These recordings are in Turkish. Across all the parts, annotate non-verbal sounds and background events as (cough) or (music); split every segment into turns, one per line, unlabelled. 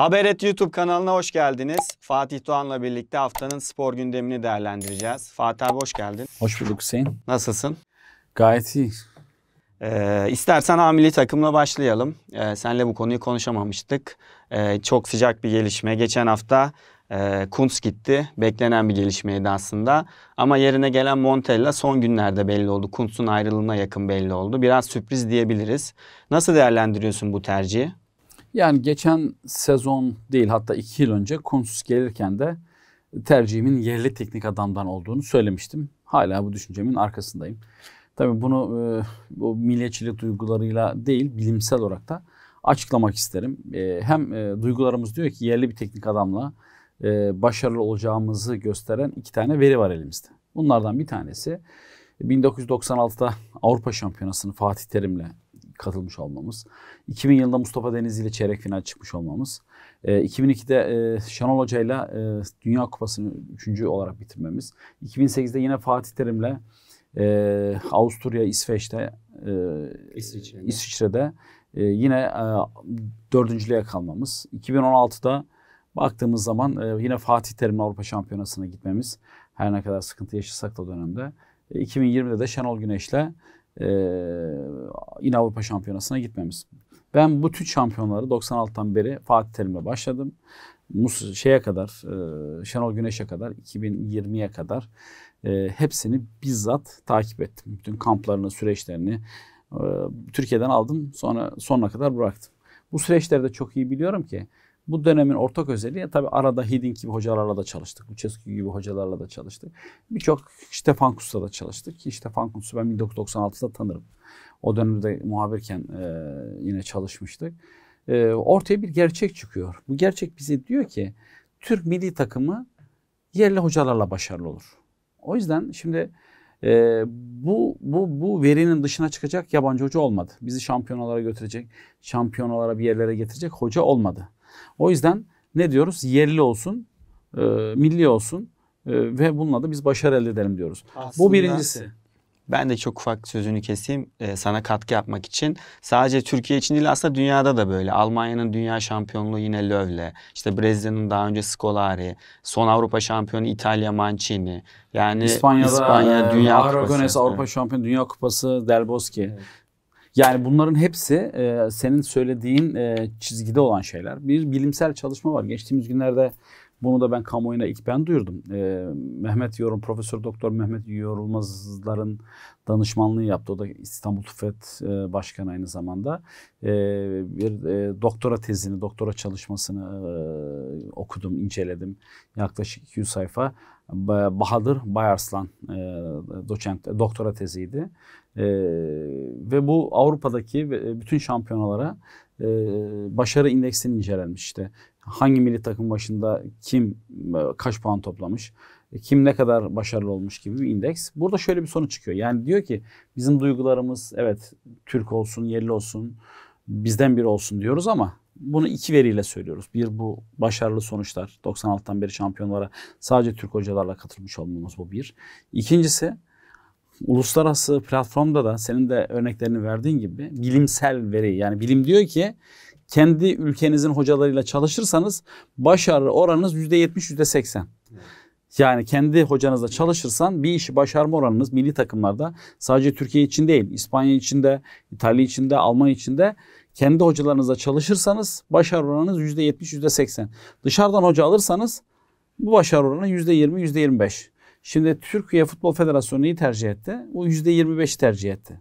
Haberet YouTube kanalına hoş geldiniz. Fatih Doğan'la birlikte haftanın spor gündemini değerlendireceğiz. Fatih abi hoş geldin.
Hoş bulduk Hüseyin. Nasılsın? Gayet iyi.
Ee, istersen hamili takımla başlayalım. Ee, senle bu konuyu konuşamamıştık. Ee, çok sıcak bir gelişme. Geçen hafta e, Kuntz gitti. Beklenen bir gelişmeydi aslında. Ama yerine gelen Montella son günlerde belli oldu. Kuntz'un ayrılığına yakın belli oldu.
Biraz sürpriz diyebiliriz. Nasıl değerlendiriyorsun bu tercihi? Yani geçen sezon değil hatta iki yıl önce Kunsus gelirken de tercihimin yerli teknik adamdan olduğunu söylemiştim. Hala bu düşüncemin arkasındayım. Tabii bunu e, bu milliyetçilik duygularıyla değil bilimsel olarak da açıklamak isterim. E, hem e, duygularımız diyor ki yerli bir teknik adamla e, başarılı olacağımızı gösteren iki tane veri var elimizde. Bunlardan bir tanesi 1996'da Avrupa Şampiyonası'nı Fatih Terim'le katılmış olmamız. 2000 yılında Mustafa Denizli ile çeyrek final çıkmış olmamız. 2002'de ee, e, Şenol Hoca ile e, Dünya Kupası'nı üçüncü olarak bitirmemiz. 2008'de yine Fatih Terim'le e, Avusturya, İsveç'te, e, İsviçre'de, İsviçre'de e, yine e, dördüncülüğe kalmamız. 2016'da baktığımız zaman e, yine Fatih Terim Avrupa Şampiyonası'na gitmemiz. Her ne kadar sıkıntı yaşasak da dönemde. 2020'de de Şenol Güneş'le e, yine Avrupa Şampiyonası'na gitmemiz. Ben bu tüm şampiyonları 96'tan beri Fatih Terim'le başladım. Mus şeye kadar, e, Şenol Güneş'e kadar, 2020'ye kadar e, hepsini bizzat takip ettim. Bütün kamplarını, süreçlerini e, Türkiye'den aldım. Sonra sonuna kadar bıraktım. Bu süreçleri de çok iyi biliyorum ki bu dönemin ortak özelliği tabi arada Hiding gibi hocalarla da çalıştık. Uçeski gibi hocalarla da çalıştık. Birçok Stefan Kuss'la da çalıştık. Ki Stefan Kuss'u ben 1996'da tanırım. O dönemde muhabirken e, yine çalışmıştık. E, ortaya bir gerçek çıkıyor. Bu gerçek bize diyor ki Türk milli takımı yerli hocalarla başarılı olur. O yüzden şimdi e, bu, bu, bu verinin dışına çıkacak yabancı hoca olmadı. Bizi şampiyonlara götürecek, şampiyonlara bir yerlere getirecek hoca olmadı. O yüzden ne diyoruz? Yerli olsun, e, milli olsun e, ve bununla da biz başarı elde edelim diyoruz. Aslında, Bu birincisi. Ben de çok ufak sözünü keseyim e, sana
katkı yapmak için. Sadece Türkiye için değil aslında dünyada da böyle. Almanya'nın dünya şampiyonluğu yine Löw'le. İşte Brezilya'nın daha önce Scolari. Son Avrupa şampiyonu İtalya Mancini.
Yani İspanya'da İspanya, e, Dünya Aragones Kupası. Avrupa şampiyonu Dünya Kupası Del Bosque. Evet. Yani bunların hepsi e, senin söylediğin e, çizgide olan şeyler. Bir bilimsel çalışma var. Geçtiğimiz günlerde bunu da ben kamuoyuna ilk ben duyurdum. E, Mehmet Yorum, Profesör Doktor Mehmet Yorulmazların danışmanlığı yaptı. O da İstanbul TÜFET e, Başkanı aynı zamanda. E, bir e, doktora tezini, doktora çalışmasını e, okudum, inceledim. Yaklaşık 200 sayfa. Bahadır Bayarslan e, doçent doktora teziydi. E, ve bu Avrupa'daki e, bütün şampiyonalara e, başarı indeksini incelenmiş işte. Hangi milli takım başında kim e, kaç puan toplamış, e, kim ne kadar başarılı olmuş gibi bir indeks. Burada şöyle bir sonuç çıkıyor. Yani diyor ki bizim duygularımız evet Türk olsun, yerli olsun, bizden biri olsun diyoruz ama bunu iki veriyle söylüyoruz. Bir bu başarılı sonuçlar. 96'tan beri şampiyonlara sadece Türk hocalarla katılmış olmamız bu bir. İkincisi uluslararası platformda da senin de örneklerini verdiğin gibi bilimsel veri. Yani bilim diyor ki kendi ülkenizin hocalarıyla çalışırsanız başarı oranınız %70 %80. Yani kendi hocanızla çalışırsan bir işi başarma oranınız milli takımlarda sadece Türkiye için değil, İspanya için de, İtalya için de, Almanya için de kendi hocalarınızla çalışırsanız başarı oranınız %70, %80. Dışarıdan hoca alırsanız bu başarı oranı %20, %25. Şimdi Türkiye Futbol Federasyonu'yu tercih etti? Bu %25'i tercih etti.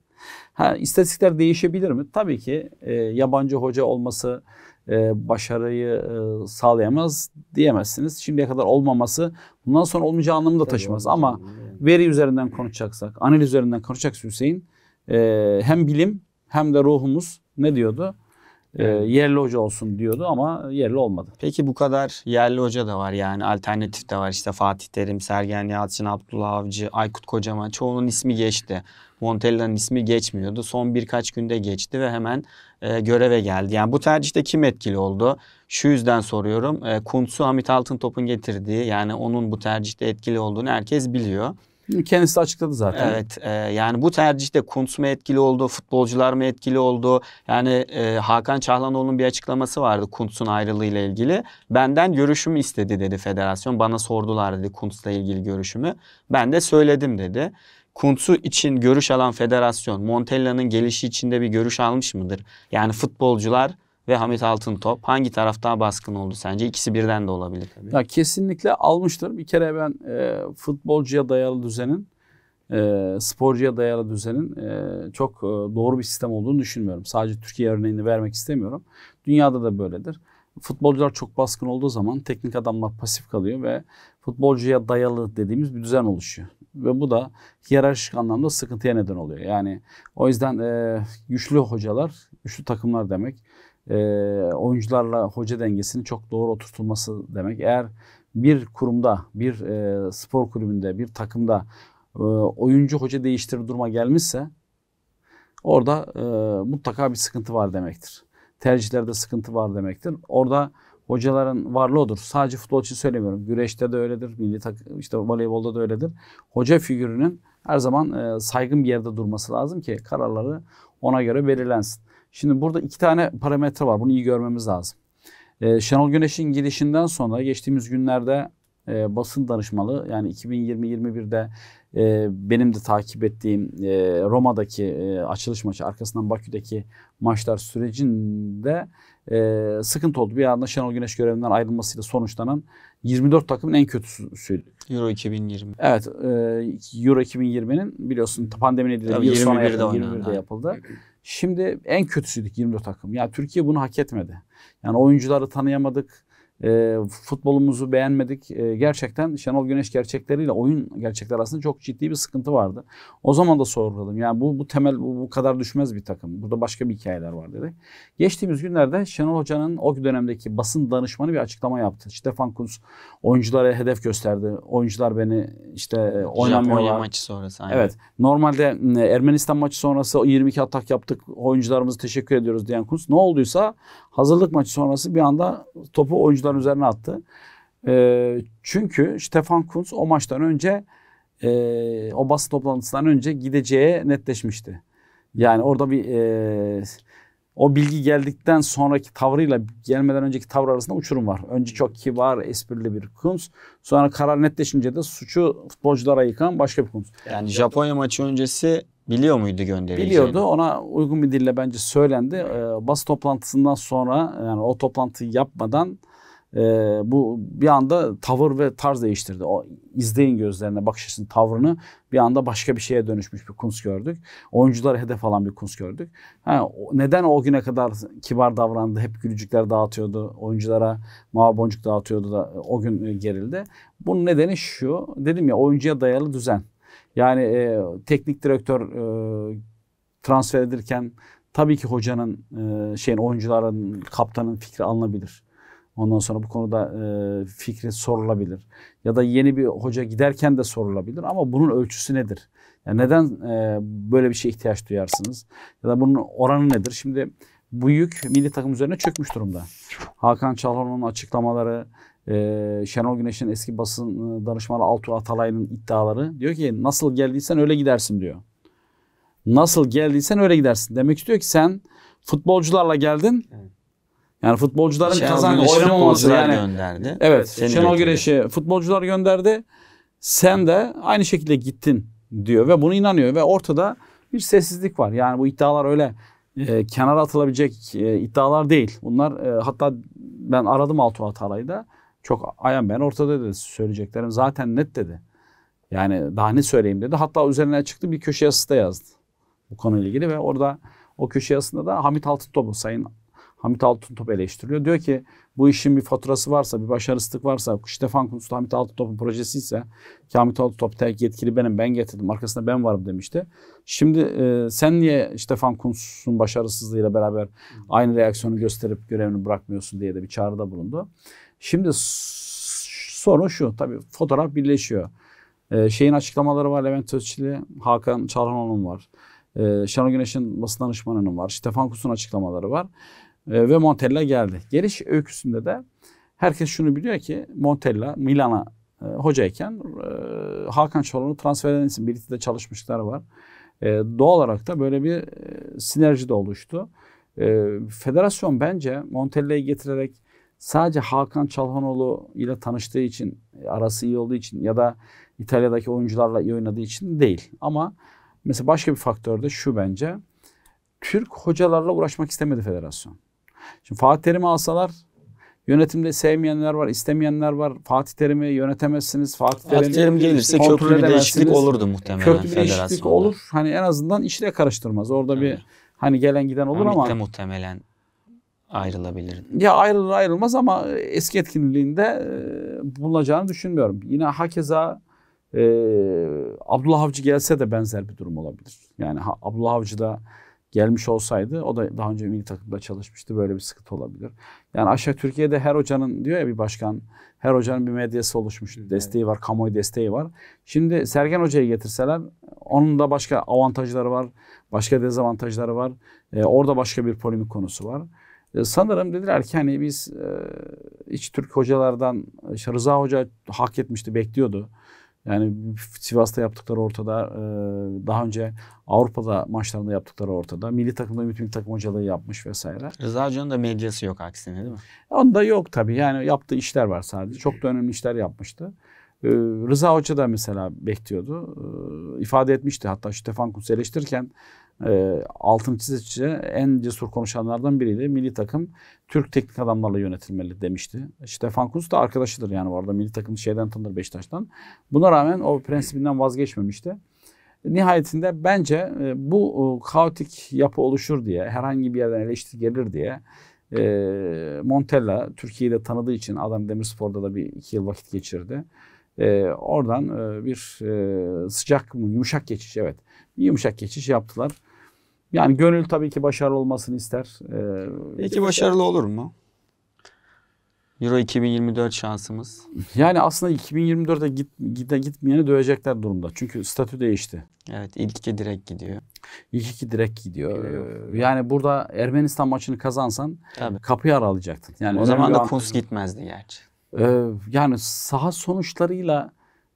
Ha, istatistikler değişebilir mi? Tabii ki e, yabancı hoca olması e, başarıyı e, sağlayamaz diyemezsiniz. Şimdiye kadar olmaması bundan sonra olmayacağı anlamını da taşımaz. Ama veri üzerinden konuşacaksak, analiz üzerinden konuşacaksak Hüseyin e, hem bilim hem de ruhumuz ne diyordu? Ee, yerli hoca olsun diyordu ama yerli olmadı. Peki bu kadar
yerli hoca da var yani alternatif de var işte Fatih Terim, Sergen Yalçın, Abdullah Avcı, Aykut Kocaman çoğunun ismi geçti. Montella'nın ismi geçmiyordu. Son birkaç günde geçti ve hemen e, göreve geldi. Yani bu tercihte kim etkili oldu? Şu yüzden soruyorum. E, Kuntsu Hamit Altıntop'un getirdiği yani onun bu tercihte etkili olduğunu herkes biliyor.
Kendisi açıkladı zaten. Evet
e, yani bu tercihte Kuntz mu etkili oldu, futbolcular mı etkili oldu? Yani e, Hakan Çahlanoğlu'nun bir açıklaması vardı Kuntz'un ayrılığıyla ilgili. Benden görüşümü istedi dedi federasyon. Bana sordular dedi Kuntz'la ilgili görüşümü. Ben de söyledim dedi. Kuntz'u için görüş alan federasyon Montella'nın gelişi içinde bir görüş almış mıdır? Yani futbolcular ve Hamit Altıntop hangi taraf baskın oldu sence? İkisi birden de olabilir tabii.
Ya kesinlikle almıştır. Bir kere ben e, futbolcuya dayalı düzenin e, sporcuya dayalı düzenin e, çok e, doğru bir sistem olduğunu düşünmüyorum. Sadece Türkiye örneğini vermek istemiyorum. Dünyada da böyledir. Futbolcular çok baskın olduğu zaman teknik adamlar pasif kalıyor ve futbolcuya dayalı dediğimiz bir düzen oluşuyor. Ve bu da hiyerarşik anlamda sıkıntıya neden oluyor. Yani o yüzden e, güçlü hocalar, güçlü takımlar demek e, oyuncularla hoca dengesinin çok doğru oturtulması demek. Eğer bir kurumda, bir e, spor kulübünde, bir takımda e, oyuncu hoca değiştirir duruma gelmişse orada e, mutlaka bir sıkıntı var demektir. Tercihlerde sıkıntı var demektir. Orada hocaların varlığı odur. Sadece futbol için söylemiyorum. Güreşte de öyledir, milli takım işte voleybolda da öyledir. Hoca figürünün her zaman e, saygın bir yerde durması lazım ki kararları ona göre belirlensin. Şimdi burada iki tane parametre var. Bunu iyi görmemiz lazım. Ee, Şenol Güneş'in girişinden sonra geçtiğimiz günlerde e, basın danışmalı yani 2020-21'de e, benim de takip ettiğim e, Roma'daki e, açılış maçı arkasından Bakü'deki maçlar sürecinde e, sıkıntı oldu. Bir anda Şenol Güneş görevinden ayrılmasıyla sonuçlanan 24 takımın en kötüsüydü. Euro 2020. Evet e, Euro 2020'nin biliyorsun pandemi nedeniyle bir 21'de, 21'de yapıldı. Şimdi en kötüsüydük 24 takım. Yani Türkiye bunu hak etmedi. Yani oyuncuları tanıyamadık. E, futbolumuzu beğenmedik. E, gerçekten Şenol Güneş gerçekleriyle oyun gerçekleri arasında çok ciddi bir sıkıntı vardı. O zaman da sorguladım. Yani bu, bu temel bu, bu kadar düşmez bir takım. Burada başka bir hikayeler var dedi. Geçtiğimiz günlerde Şenol Hoca'nın o dönemdeki basın danışmanı bir açıklama yaptı. Stefan Kunz oyunculara hedef gösterdi. Oyuncular beni işte oynamıyorlar. Japonya maçı sonrası. Aynen. Evet. Normalde Ermenistan maçı sonrası 22 atak yaptık. Oyuncularımızı teşekkür ediyoruz diyen Kunz. Ne olduysa hazırlık maçı sonrası bir anda topu oyuncuların üzerine attı. E, çünkü Stefan Kunz o maçtan önce e, o basın toplantısından önce gideceği netleşmişti. Yani orada bir e, o bilgi geldikten sonraki tavrıyla gelmeden önceki tavır arasında uçurum var. Önce çok kibar, esprili bir Kunz. Sonra karar netleşince de suçu futbolculara yıkan başka bir Kunz.
Yani Japonya maçı öncesi Biliyor muydu gönderileceğini? Biliyordu.
Ona uygun bir dille bence söylendi. Ee, basın toplantısından sonra yani o toplantıyı yapmadan e, bu bir anda tavır ve tarz değiştirdi. O izleyin gözlerine bakış açısının tavrını bir anda başka bir şeye dönüşmüş bir Kunz gördük. Oyuncuları hedef alan bir Kunz gördük. Ha, neden o güne kadar kibar davrandı, hep gülücükler dağıtıyordu, oyunculara mavi boncuk dağıtıyordu da e, o gün gerildi. Bunun nedeni şu, dedim ya oyuncuya dayalı düzen. Yani e, teknik direktör e, transfer edilirken tabii ki hocanın e, şeyin oyuncuların kaptanın fikri alınabilir. Ondan sonra bu konuda e, fikri sorulabilir. Ya da yeni bir hoca giderken de sorulabilir ama bunun ölçüsü nedir? Yani neden e, böyle bir şeye ihtiyaç duyarsınız? Ya da bunun oranı nedir? Şimdi bu yük milli takım üzerine çökmüş durumda. Hakan Çalhanoğlu'nun açıklamaları, ee, Şenol Güneş'in eski basın e, danışmanı Altuğ Atalay'ın iddiaları. Diyor ki nasıl geldiysen öyle gidersin diyor. Nasıl geldiysen öyle gidersin. Demek istiyor ki sen futbolcularla geldin. Yani futbolcuların Şenol kazancı oynamaması yani. Gönderdi. Evet. Seni Şenol Güneş'i futbolcular gönderdi. Sen de aynı şekilde gittin diyor ve bunu inanıyor ve ortada bir sessizlik var. Yani bu iddialar öyle e, kenara atılabilecek e, iddialar değil. Bunlar e, hatta ben aradım Altuğ Atalay'ı da. Çok ayan ben ortada dedi söyleyeceklerim zaten net dedi. Yani daha ne söyleyeyim dedi. Hatta üzerine çıktı bir köşe yazısı da yazdı. Bu konuyla ilgili ve orada o köşe yazısında da Hamit Altıntop Sayın Hamit Altıntop eleştiriyor Diyor ki bu işin bir faturası varsa, bir başarısızlık varsa, Stefan Kuntz'la Hamit Altıntop'un projesi ise ki Hamit Altıntop tek yetkili benim, ben getirdim, arkasında ben varım demişti. Şimdi e, sen niye Stefan Kuntz'un başarısızlığıyla beraber aynı reaksiyonu gösterip görevini bırakmıyorsun diye de bir çağrıda bulundu. Şimdi sorun şu tabii fotoğraf birleşiyor. Ee, şeyin açıklamaları var Levent Özçili, Hakan Çalhanoğlu'nun var. Ee, Şenol Güneş'in basın danışmanının var. Stefan Kus'un açıklamaları var. Ee, ve Montella geldi. Geliş öyküsünde de herkes şunu biliyor ki Montella Milan'a e, hocayken e, Hakan Çalhanoğlu transfer eden isim Birlikte de çalışmışlar var. E, doğal olarak da böyle bir e, sinerji de oluştu. E, federasyon bence Montella'yı getirerek sadece Hakan Çalhanoğlu ile tanıştığı için, arası iyi olduğu için ya da İtalya'daki oyuncularla iyi oynadığı için değil. Ama mesela başka bir faktör de şu bence. Türk hocalarla uğraşmak istemedi federasyon. Şimdi Fatih Terim'i alsalar yönetimde sevmeyenler var, istemeyenler var. Fatih Terim'i yönetemezsiniz. Fatih Terim, Terim gelirse köklü bir değişiklik olurdu muhtemelen. Köklü bir değişiklik olur. Hani en azından işine karıştırmaz. Orada evet. bir hani gelen giden olur Hamit ama.
muhtemelen ayrılabilir.
Ya ayrılır ayrılmaz ama eski etkinliğinde e, bulunacağını düşünmüyorum. Yine hakeza e, Abdullah Avcı gelse de benzer bir durum olabilir. Yani ha, Abdullah Avcı da gelmiş olsaydı o da daha önce milli takımda çalışmıştı böyle bir sıkıntı olabilir. Yani aşağı Türkiye'de her hocanın diyor ya bir başkan her hocanın bir medyası oluşmuş evet. desteği var kamuoyu desteği var. Şimdi Sergen Hoca'yı getirseler onun da başka avantajları var başka dezavantajları var ee, orada başka bir polemik konusu var. E, sanırım dediler ki hani biz e, iç Türk hocalardan işte Rıza Hoca hak etmişti, bekliyordu. Yani Sivas'ta yaptıkları ortada, e, daha önce Avrupa'da maçlarında yaptıkları ortada. Milli takımda ümit milli takım hocalığı yapmış vesaire. Rıza Hoca'nın da medyası yok aksine değil mi? Onda yok tabii. Yani yaptığı işler var sadece. Çok da önemli işler yapmıştı. Rıza Hoca da mesela bekliyordu. ifade etmişti hatta Stefan Kuntz'u eleştirirken e, ee, altın çizici en cesur konuşanlardan biriydi. Milli takım Türk teknik adamlarla yönetilmeli demişti. Stefan Kuntz da arkadaşıdır yani orada milli takım şeyden tanır Beşiktaş'tan. Buna rağmen o prensibinden vazgeçmemişti. Nihayetinde bence e, bu e, kaotik yapı oluşur diye herhangi bir yerden eleştiri gelir diye e, Montella Türkiye'yi de tanıdığı için adam Demirspor'da da bir iki yıl vakit geçirdi. E, oradan e, bir e, sıcak mı yumuşak geçiş evet yumuşak geçiş yaptılar. Yani gönül tabii ki başarılı olmasını ister. Ee, Peki başarılı olur mu? Euro 2024 şansımız. Yani aslında 2024'e git, gide gitmeyeni dövecekler durumda. Çünkü statü değişti. Evet ilk iki direkt gidiyor. İlk iki direkt gidiyor. Ee, gidiyor. Yani burada Ermenistan maçını kazansan Tabii. kapıyı aralayacaktın. Yani o zaman da Kuz gitmezdi gerçi. Ee, yani saha sonuçlarıyla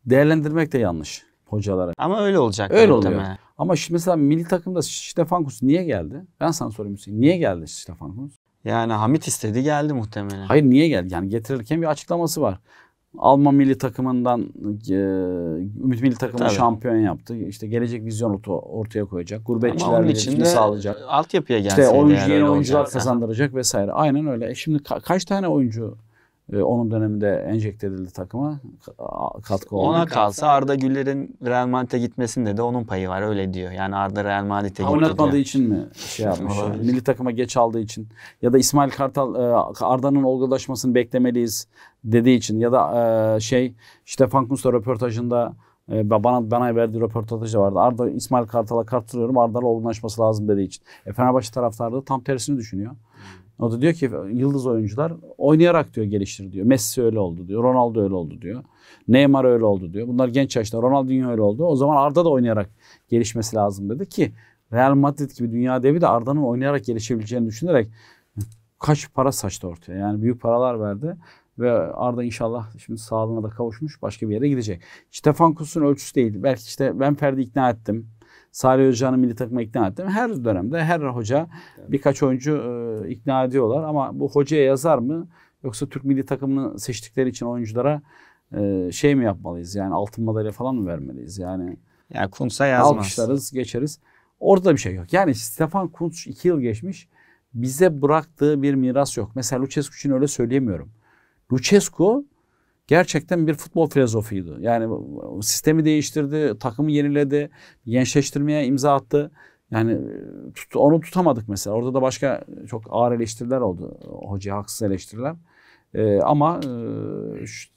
değerlendirmek de yanlış hocalara. Ama öyle olacak. Öyle oluyor. Tabii. Ama şimdi mesela milli takımda Stefankus niye geldi? Ben sana sorayım Hüseyin. Niye geldi Stefan Kuz? Yani Hamit istedi geldi muhtemelen. Hayır niye geldi? Yani getirirken bir açıklaması var. Alman milli takımından e, Ümit milli takımı şampiyon yaptı. İşte gelecek vizyonu ortaya koyacak. Gurbetçiler için sağlayacak.
Altyapıya gelseydi. İşte oyuncu yeni oyuncular
kazandıracak vesaire. Aynen öyle. E şimdi ka- kaç tane oyuncu ee, onun döneminde enjekte edildi takıma katkı oldu. Ona kalsa
Arda Güler'in Real Madrid'e gitmesinde de onun payı var öyle diyor. Yani Arda Real Madrid'e gitti Oynatmadığı için
mi şey yapmış? milli takıma geç aldığı için ya da İsmail Kartal e, Arda'nın olgulaşmasını beklemeliyiz dediği için ya da e, şey işte Kunsta röportajında e, bana bana verdiği röportajda şey vardı. Arda İsmail Kartal'a kartılıyorum. Arda'nın olgunlaşması lazım dediği için. E, Fenerbahçe taraftarı da tam tersini düşünüyor. O da diyor ki yıldız oyuncular oynayarak diyor geliştir diyor. Messi öyle oldu diyor. Ronaldo öyle oldu diyor. Neymar öyle oldu diyor. Bunlar genç yaşta Ronaldinho öyle oldu. O zaman Arda da oynayarak gelişmesi lazım dedi ki Real Madrid gibi dünya devi de Arda'nın oynayarak gelişebileceğini düşünerek kaç para saçtı ortaya. Yani büyük paralar verdi ve Arda inşallah şimdi sağlığına da kavuşmuş başka bir yere gidecek. Stefan Kus'un ölçüsü değildi Belki işte ben Ferdi ikna ettim. Sarı Özcan'ı milli takıma ikna ettim. Her dönemde her hoca birkaç oyuncu e, ikna ediyorlar ama bu hocaya yazar mı? Yoksa Türk milli takımını seçtikleri için oyunculara e, şey mi yapmalıyız? Yani altın madalya falan mı vermeliyiz? Yani yani Kuntz'a yazmaz. Alkışlarız, geçeriz. Orada bir şey yok. Yani Stefan Kuntz iki yıl geçmiş. Bize bıraktığı bir miras yok. Mesela Lucescu için öyle söyleyemiyorum. Lucescu gerçekten bir futbol filozofuydu. Yani sistemi değiştirdi, takımı yeniledi, gençleştirmeye imza attı. Yani e, tut, onu tutamadık mesela. Orada da başka çok ağır eleştiriler oldu. Hocaya haksız eleştiriler. Ee, ama e,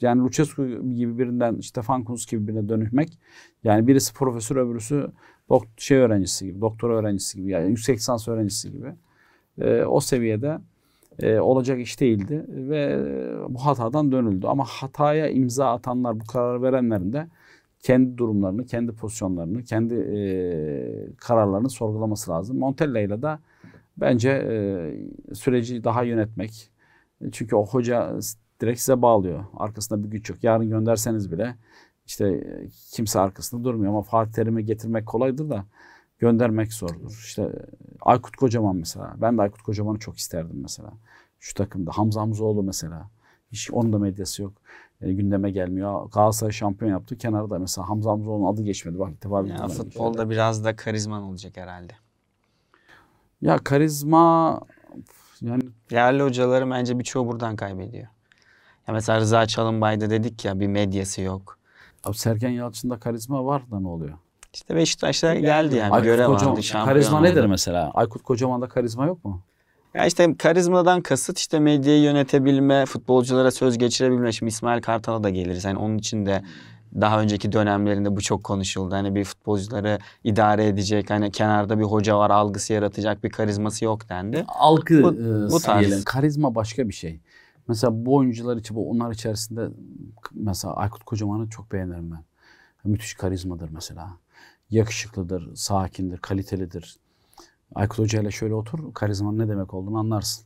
yani Lucescu gibi birinden Stefan Kunz gibi birine dönüşmek yani birisi profesör öbürüsü dokt şey öğrencisi gibi, doktor öğrencisi gibi yani yüksek lisans öğrencisi gibi. Ee, o seviyede e, olacak iş değildi ve e, bu hatadan dönüldü. Ama hataya imza atanlar, bu karar verenlerin de kendi durumlarını, kendi pozisyonlarını, kendi e, kararlarını sorgulaması lazım. Montella ile de bence e, süreci daha yönetmek. E, çünkü o hoca direkt size bağlıyor. Arkasında bir güç yok. Yarın gönderseniz bile işte e, kimse arkasında durmuyor ama Fatih Terim'i getirmek kolaydır da göndermek zordur. İşte e, Aykut Kocaman mesela. Ben de Aykut Kocaman'ı çok isterdim mesela. Şu takımda. Hamza Hamzoğlu mesela. Hiç onun da medyası yok. E, gündeme gelmiyor. Galatasaray şampiyon yaptı. Kenarda mesela Hamza Hamzoğlu'nun adı geçmedi. Bak defa bir ya, futbolda geçmedi.
biraz da karizman olacak herhalde.
Ya karizma yani yerli
hocaları bence birçoğu buradan kaybediyor. Ya mesela Rıza Çalınbay'da dedik ya bir medyası yok.
Abi Sergen Yalçın'da karizma var da ne oluyor? İşte Beşiktaş'ta geldi yani. Aykut görev Kocaman, aldı. Karizma nedir oldu. mesela? Aykut Kocaman'da karizma yok mu?
Ya işte karizmadan kasıt işte medyayı yönetebilme, futbolculara söz geçirebilme. Şimdi İsmail Kartal'a da geliriz. Yani onun için de daha önceki dönemlerinde bu çok konuşuldu. Hani bir futbolcuları idare edecek, hani kenarda bir hoca var algısı yaratacak bir karizması yok dendi. Algı bu, e, bu tarz. Diyelim.
Karizma başka bir şey. Mesela bu oyuncular için, onlar içerisinde mesela Aykut Kocaman'ı çok beğenirim ben. Müthiş karizmadır mesela yakışıklıdır, sakindir, kalitelidir. Aykut Hoca ile şöyle otur, karizmanın ne demek olduğunu anlarsın.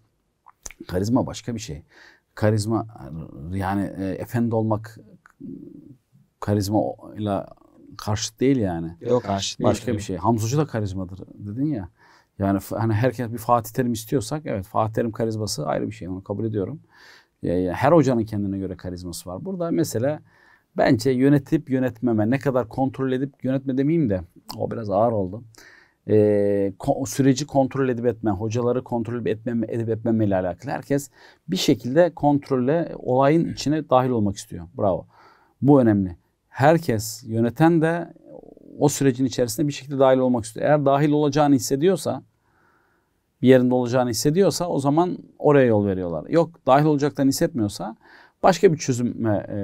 Karizma başka bir şey. Karizma yani e, efendi olmak karizma ile karşıt değil yani. Yok karşıt değil. Başka bir şey. Hamzucu da karizmadır dedin ya. Yani hani herkes bir Fatih Terim istiyorsak evet Fatih Terim karizması ayrı bir şey onu kabul ediyorum. E, her hocanın kendine göre karizması var. Burada mesela Bence yönetip yönetmeme, ne kadar kontrol edip yönetme demeyeyim de o biraz ağır oldu. Ee, ko- süreci kontrol edip etme, hocaları kontrol etmeme, edip etmeme ile alakalı. Herkes bir şekilde kontrolle olayın içine dahil olmak istiyor. Bravo. Bu önemli. Herkes, yöneten de o sürecin içerisinde bir şekilde dahil olmak istiyor. Eğer dahil olacağını hissediyorsa, bir yerinde olacağını hissediyorsa o zaman oraya yol veriyorlar. Yok dahil olacaklarını hissetmiyorsa başka bir çözüme e,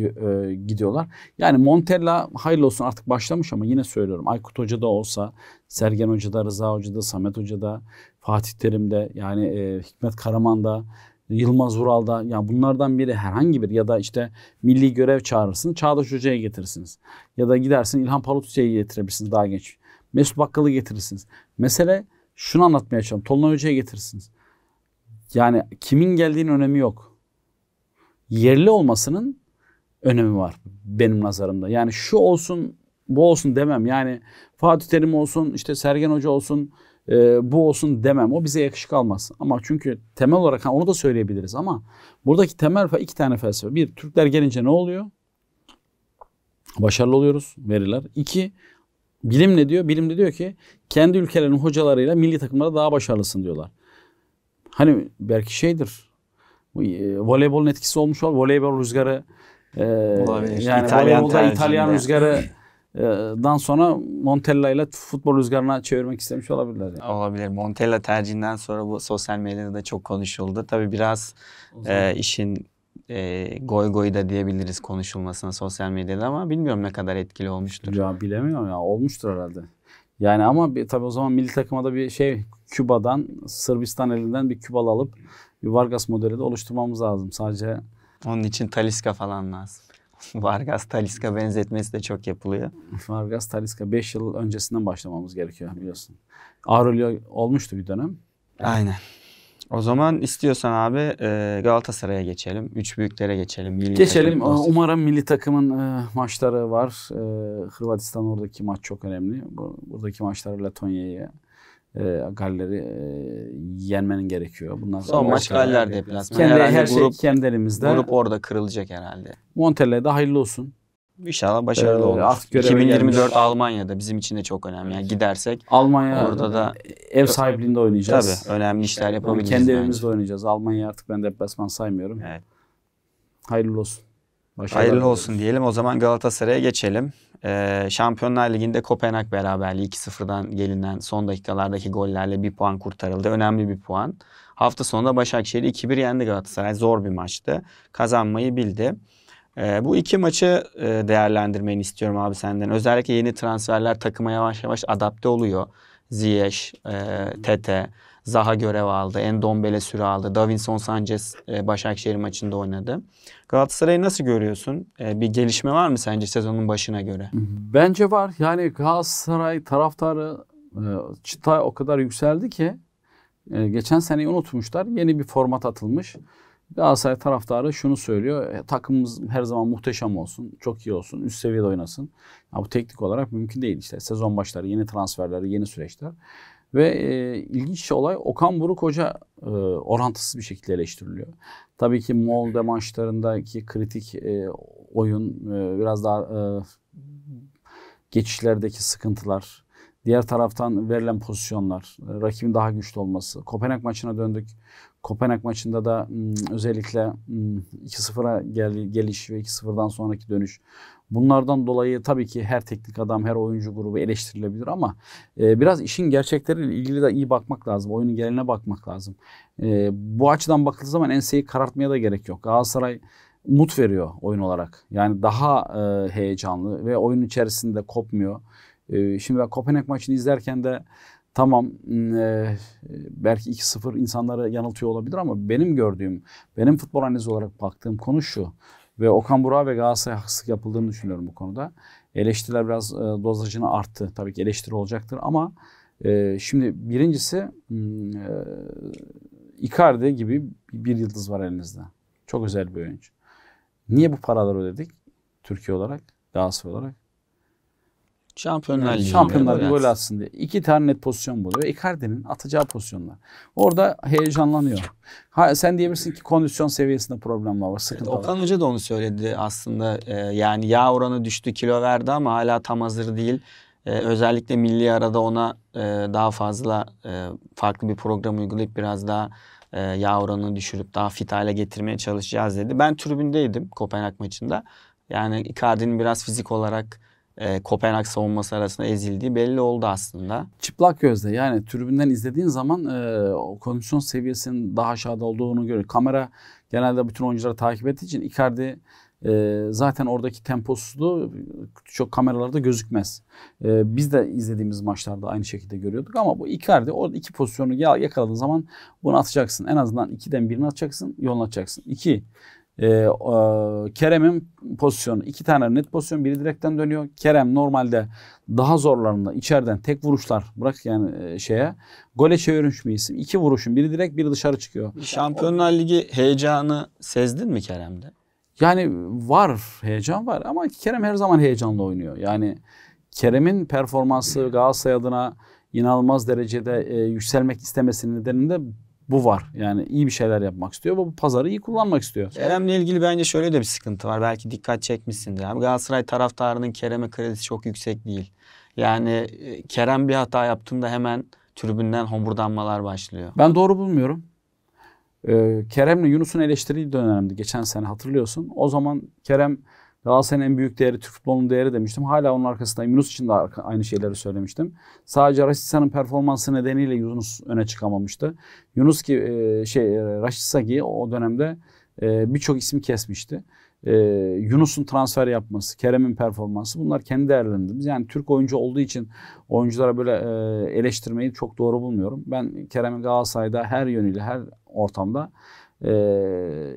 e, gidiyorlar. Yani Montella hayırlı olsun artık başlamış ama yine söylüyorum Aykut Hoca da olsa, Sergen Hoca da, Rıza Hoca da, Samet Hoca da, Fatih Terim de, yani e, Hikmet da, Yılmaz da, ya bunlardan biri herhangi bir ya da işte milli görev çağırırsın Çağdaş Hoca'ya getirirsiniz. Ya da gidersin İlhan Palutusya'yı getirebilirsiniz daha genç. Mesut Bakkal'ı getirirsiniz. Mesele şunu anlatmaya çalışıyorum. Tolunay Hoca'ya getirirsiniz. Yani kimin geldiğinin önemi yok yerli olmasının önemi var benim nazarımda. Yani şu olsun bu olsun demem. Yani Fatih Terim olsun işte Sergen Hoca olsun e, bu olsun demem. O bize yakışık almaz. Ama çünkü temel olarak ha, onu da söyleyebiliriz ama buradaki temel iki tane felsefe. Bir Türkler gelince ne oluyor? Başarılı oluyoruz veriler. İki bilim ne diyor? Bilim de diyor ki kendi ülkelerinin hocalarıyla milli takımlara daha başarılısın diyorlar. Hani belki şeydir e, voleybolun etkisi olmuş var. Voleybol rüzgarı e, yani İtalyan voleybolda İtalyan rüzgarı dan sonra Montella ile futbol rüzgarına çevirmek istemiş olabilirler. Yani. Olabilir.
Montella tercihinden sonra bu sosyal medyada da çok konuşuldu. Tabii biraz e, işin e, goy goy da diyebiliriz konuşulmasına sosyal medyada ama bilmiyorum ne kadar etkili
olmuştur. Ya bilemiyorum ya olmuştur herhalde. Yani ama bir, tabii o zaman milli takıma da bir şey Küba'dan, Sırbistan elinden bir Kübalı alıp bir Vargas modeli de oluşturmamız lazım. Sadece
onun için Taliska falan lazım. (laughs) Vargas Taliska benzetmesi de çok yapılıyor.
(laughs) Vargas Taliska 5 yıl öncesinden başlamamız gerekiyor biliyorsun. Aurelio olmuştu bir dönem. Aynen. O zaman istiyorsan abi e, Galatasaray'a
geçelim. Üç büyüklere geçelim. Milli geçelim. Umarım
milli takımın e, maçları var. E, Hırvatistan oradaki maç çok önemli. Buradaki maçlar Letonya'yı, e, Galler'i e, yenmenin gerekiyor. Bunlar. Son maç Galler deplasmanı. Kendi, herhalde her şey grup, kendi elimizde. Grup
orada kırılacak
herhalde. da hayırlı olsun. İnşallah başarılı ee, olur. 2024 gelmiş.
Almanya'da bizim için de çok önemli. Yani gidersek Almanya orada da ev sahipliğinde oynayacağız. Tabii önemli işler yapabileceğiz. Yani kendi bence. evimizde
oynayacağız. Almanya artık ben deplasman saymıyorum. Evet. Hayırlı olsun. Başarılı. hayırlı olsun
diyelim. O zaman Galatasaray'a geçelim. Ee, Şampiyonlar Ligi'nde Kopenhag beraberliği 2-0'dan gelinen son dakikalardaki gollerle bir puan kurtarıldı. Önemli bir puan. Hafta sonunda Başakşehir 2-1 yendi Galatasaray. Zor bir maçtı. Kazanmayı bildi. Ee, bu iki maçı e, değerlendirmeni istiyorum abi senden. Özellikle yeni transferler takıma yavaş yavaş adapte oluyor. Ziyech, e, Tete. Zaha görev aldı. Endombele süre aldı. Davinson Sanchez e, Başakşehir maçında oynadı. Galatasaray'ı nasıl görüyorsun? E, bir gelişme var mı sence sezonun başına göre?
Bence var. Yani Galatasaray taraftarı e, o kadar yükseldi ki e, geçen seneyi unutmuşlar. Yeni bir format atılmış. Galatasaray taraftarı şunu söylüyor. E, takımımız her zaman muhteşem olsun, çok iyi olsun, üst seviyede oynasın. Ya bu teknik olarak mümkün değil işte. Sezon başları, yeni transferleri, yeni süreçler. Ve e, ilginç olay Okan Buruk Hoca e, orantısız bir şekilde eleştiriliyor. Tabii ki Molde maçlarındaki kritik e, oyun, e, biraz daha e, geçişlerdeki sıkıntılar, diğer taraftan verilen pozisyonlar, e, rakibin daha güçlü olması. Kopenhag maçına döndük. Kopenhag maçında da m, özellikle 2-0'a gel, geliş ve 2-0'dan sonraki dönüş. Bunlardan dolayı tabii ki her teknik adam, her oyuncu grubu eleştirilebilir ama e, biraz işin gerçekleriyle ilgili de iyi bakmak lazım. Oyunun geneline bakmak lazım. E, bu açıdan bakıldığı zaman enseyi karartmaya da gerek yok. Galatasaray mut veriyor oyun olarak. Yani daha e, heyecanlı ve oyun içerisinde kopmuyor. E, şimdi ben Kopenhag maçını izlerken de tamam e, belki 2-0 insanları yanıltıyor olabilir ama benim gördüğüm, benim futbol analizi olarak baktığım konu şu. Ve Okan Burak ve Galatasaray'a haksızlık yapıldığını düşünüyorum bu konuda. Eleştiriler biraz e, dozajını arttı. Tabii ki eleştiri olacaktır ama e, şimdi birincisi hmm, e, Icardi gibi bir yıldız var elinizde. Çok özel bir oyuncu. Niye bu paraları ödedik Türkiye olarak, Galatasaray olarak? Şampiyonlar yani Ligi. Şampiyonlar Ligi golü atsın diye. İki tane net pozisyon buluyor. Icardi'nin atacağı pozisyonlar. Orada heyecanlanıyor. Ha, sen diyebilirsin ki kondisyon seviyesinde problem var. Sıkıntı
evet, Okan var. Hoca da onu söyledi aslında. Ee, yani yağ oranı düştü kilo verdi ama hala tam hazır değil. Ee, özellikle milli arada ona e, daha fazla e, farklı bir program uygulayıp biraz daha e, yağ oranını düşürüp daha fit hale getirmeye çalışacağız dedi. Ben tribündeydim Kopenhag maçında. Yani Icardi'nin biraz fizik olarak e, Kopenhag savunması arasında ezildiği belli oldu aslında.
Çıplak gözle yani tribünden izlediğin zaman e, o kondisyon seviyesinin daha aşağıda olduğunu görüyor. Kamera genelde bütün oyuncuları takip ettiği için Icardi e, zaten oradaki temposuzluğu çok kameralarda gözükmez. E, biz de izlediğimiz maçlarda aynı şekilde görüyorduk ama bu Icardi orada iki pozisyonu yakaladığın zaman bunu atacaksın. En azından ikiden birini atacaksın, yolunu atacaksın. İki, e, e, Kerem'in pozisyonu iki tane net pozisyon biri direkten dönüyor. Kerem normalde daha zorlarında içeriden tek vuruşlar bırak yani e, şeye gole çevirmiş bir isim. İki vuruşun biri direkt biri dışarı çıkıyor. Şampiyonlar Ligi heyecanı sezdin mi Kerem'de? Yani var heyecan var ama Kerem her zaman heyecanla oynuyor. Yani Kerem'in performansı Galatasaray adına inanılmaz derecede e, yükselmek istemesinin nedeni de bu var. Yani iyi bir şeyler yapmak istiyor ve bu pazarı iyi kullanmak istiyor.
Kerem'le ilgili bence şöyle de bir sıkıntı var. Belki dikkat çekmişsindir. Abi Galatasaray taraftarının Kerem'e kredisi çok yüksek değil. Yani e, Kerem bir hata yaptığında hemen tribünden homurdanmalar başlıyor.
Ben doğru bulmuyorum. Ee, Kerem'le Yunus'un eleştirildiği dönemde geçen sene hatırlıyorsun. O zaman Kerem Galatasaray'ın en büyük değeri Türk futbolunun değeri demiştim. Hala onun arkasında Yunus için de aynı şeyleri söylemiştim. Sadece Raşitsa'nın performansı nedeniyle Yunus öne çıkamamıştı. Yunus ki e, şey e, Raşitsa ki o dönemde e, birçok ismi kesmişti. E, Yunus'un transfer yapması, Kerem'in performansı bunlar kendi değerlendirdiğimiz. Yani Türk oyuncu olduğu için oyunculara böyle eleştirmeyi çok doğru bulmuyorum. Ben Kerem'in Galatasaray'da her yönüyle, her ortamda eee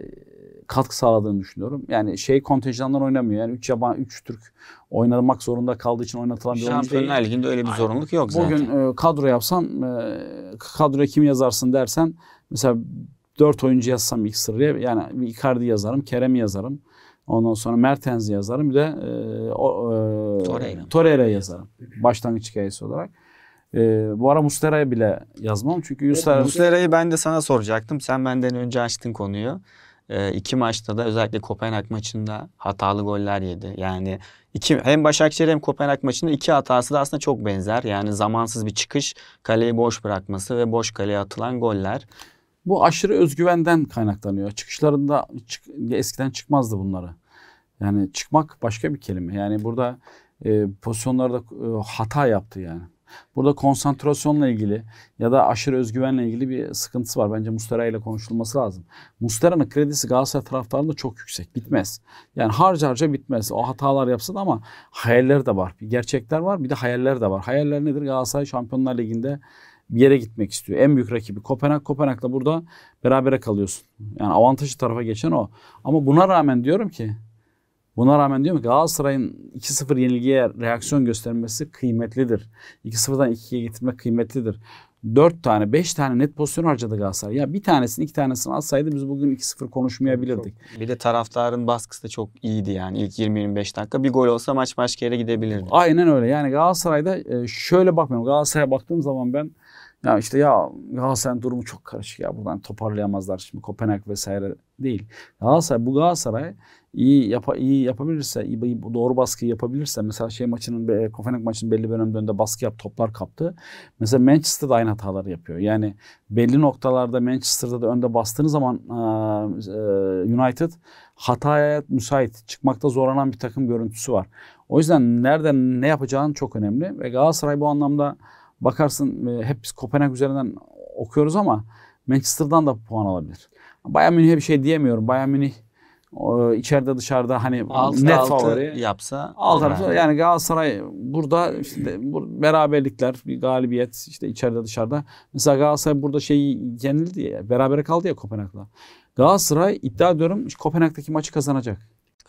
katkı sağladığını düşünüyorum. Yani şey kontenjanlar oynamıyor. Yani 3 yaban 3 Türk oynamak zorunda kaldığı için oynatılan bir oyuncu değil. Ligi'nde öyle bir Aynen. zorunluluk yok zaten. Bugün e, kadro yapsan e, kadroya kim yazarsın dersen mesela 4 oyuncu yazsam ilk sıraya yani Icardi yazarım, Kerem yazarım. Ondan sonra Mertens yazarım. Bir de e, o, e, Torreira. yazarım. Başlangıç hikayesi olarak. E, bu ara Muslera'ya bile yazmam. Çünkü Mustera'yı
ben de sana soracaktım. Sen benden önce açtın konuyu e, iki maçta da özellikle Kopenhag maçında hatalı goller yedi. Yani iki, hem Başakşehir hem Kopenhag maçında iki hatası da aslında çok benzer. Yani zamansız bir çıkış, kaleyi boş bırakması ve
boş kaleye atılan goller. Bu aşırı özgüvenden kaynaklanıyor. Çıkışlarında çık, eskiden çıkmazdı bunları. Yani çıkmak başka bir kelime. Yani burada e, pozisyonlarda e, hata yaptı yani. Burada konsantrasyonla ilgili ya da aşırı özgüvenle ilgili bir sıkıntısı var. Bence Mustera ile konuşulması lazım. Mustera'nın kredisi Galatasaray taraftarında çok yüksek. Bitmez. Yani harca harca bitmez. O hatalar yapsın ama hayaller de var. Bir gerçekler var bir de hayaller de var. Hayaller nedir? Galatasaray Şampiyonlar Ligi'nde bir yere gitmek istiyor. En büyük rakibi Kopenhag. Kopenhag'la burada berabere kalıyorsun. Yani avantajı tarafa geçen o. Ama buna rağmen diyorum ki Buna rağmen diyorum ki Galatasaray'ın 2-0 yenilgiye reaksiyon göstermesi kıymetlidir. 2-0'dan 2'ye getirmek kıymetlidir. 4 tane 5 tane net pozisyon harcadı Galatasaray. Ya bir tanesini iki tanesini alsaydı biz bugün 2-0 konuşmayabilirdik.
Çok, bir de taraftarın baskısı da çok iyiydi yani ilk 20-25 dakika. Bir gol olsa maç başka yere gidebilirdi.
Aynen öyle yani Galatasaray'da e, şöyle bakmıyorum. Galatasaray'a baktığım zaman ben ya işte ya Galatasaray'ın durumu çok karışık ya buradan toparlayamazlar şimdi Kopenhag vesaire değil. Galatasaray bu Galatasaray iyi yapa, iyi yapabilirse, iyi, doğru baskıyı yapabilirse mesela şey maçının e, Kopenhag maçının belli bir önünde baskı yap toplar kaptı. Mesela Manchester'da aynı hataları yapıyor. Yani belli noktalarda Manchester'da da önde bastığınız zaman e, e, United hataya müsait, çıkmakta zorlanan bir takım görüntüsü var. O yüzden nereden ne yapacağın çok önemli ve Galatasaray bu anlamda bakarsın e, hep biz Kopenhag üzerinden okuyoruz ama Manchester'dan da puan alabilir. Bayern Münih'e bir şey diyemiyorum. Bayern Münih içeride dışarıda hani altı, net altı favori yapsa alt yani. yani Galatasaray burada işte bu beraberlikler bir galibiyet işte içeride dışarıda mesela Galatasaray burada şey yenildi ya berabere kaldı ya Kopenhag'la Galatasaray iddia ediyorum Kopenhag'daki maçı kazanacak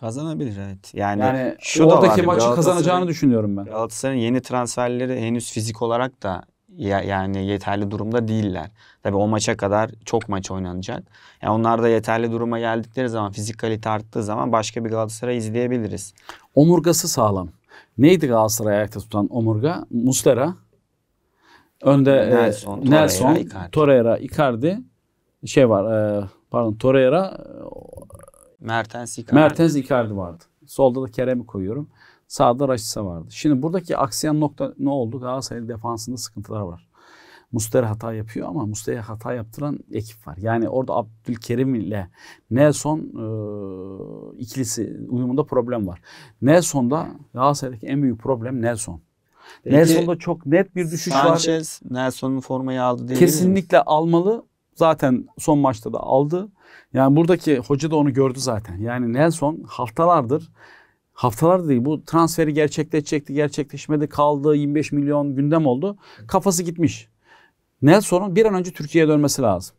Kazanabilir evet. Yani, yani şu oradaki da maçı kazanacağını düşünüyorum
ben. Galatasaray'ın yeni transferleri henüz fizik olarak da ya, yani yeterli durumda değiller. Tabii o maça kadar çok maç oynanacak. Yani onlar da yeterli duruma geldikleri zaman
fizik kalite arttığı zaman başka bir Galatasaray izleyebiliriz. Omurgası sağlam. Neydi Galatasaray ayakta tutan omurga? Mustera. Önde Nelson, e, Nelson Torreira, Icardi. Icardi. Şey var e, pardon Torreira
Mertens Icardi. Mertens
Icardi vardı. Solda da Kerem'i koyuyorum. Sağda Raşitsa vardı. Şimdi buradaki aksiyen nokta ne oldu? Galatasaray'ın defansında sıkıntılar var. Mustera hata yapıyor ama Mustera'ya hata yaptıran ekip var. Yani orada Abdülkerim ile Nelson e, ikilisi uyumunda problem var. Nelson'da Galatasaray'daki en büyük problem Nelson. Peki, Nelson'da çok net bir düşüş Sanchez, var. Sanchez Nelson'un formayı aldı diyebilir Kesinlikle mi? almalı Zaten son maçta da aldı. Yani buradaki hoca da onu gördü zaten. Yani Nelson haftalardır haftalar değil bu transferi gerçekleşecekti gerçekleşmedi kaldı 25 milyon gündem oldu. Kafası gitmiş. Nelson'un bir an önce Türkiye'ye dönmesi lazım.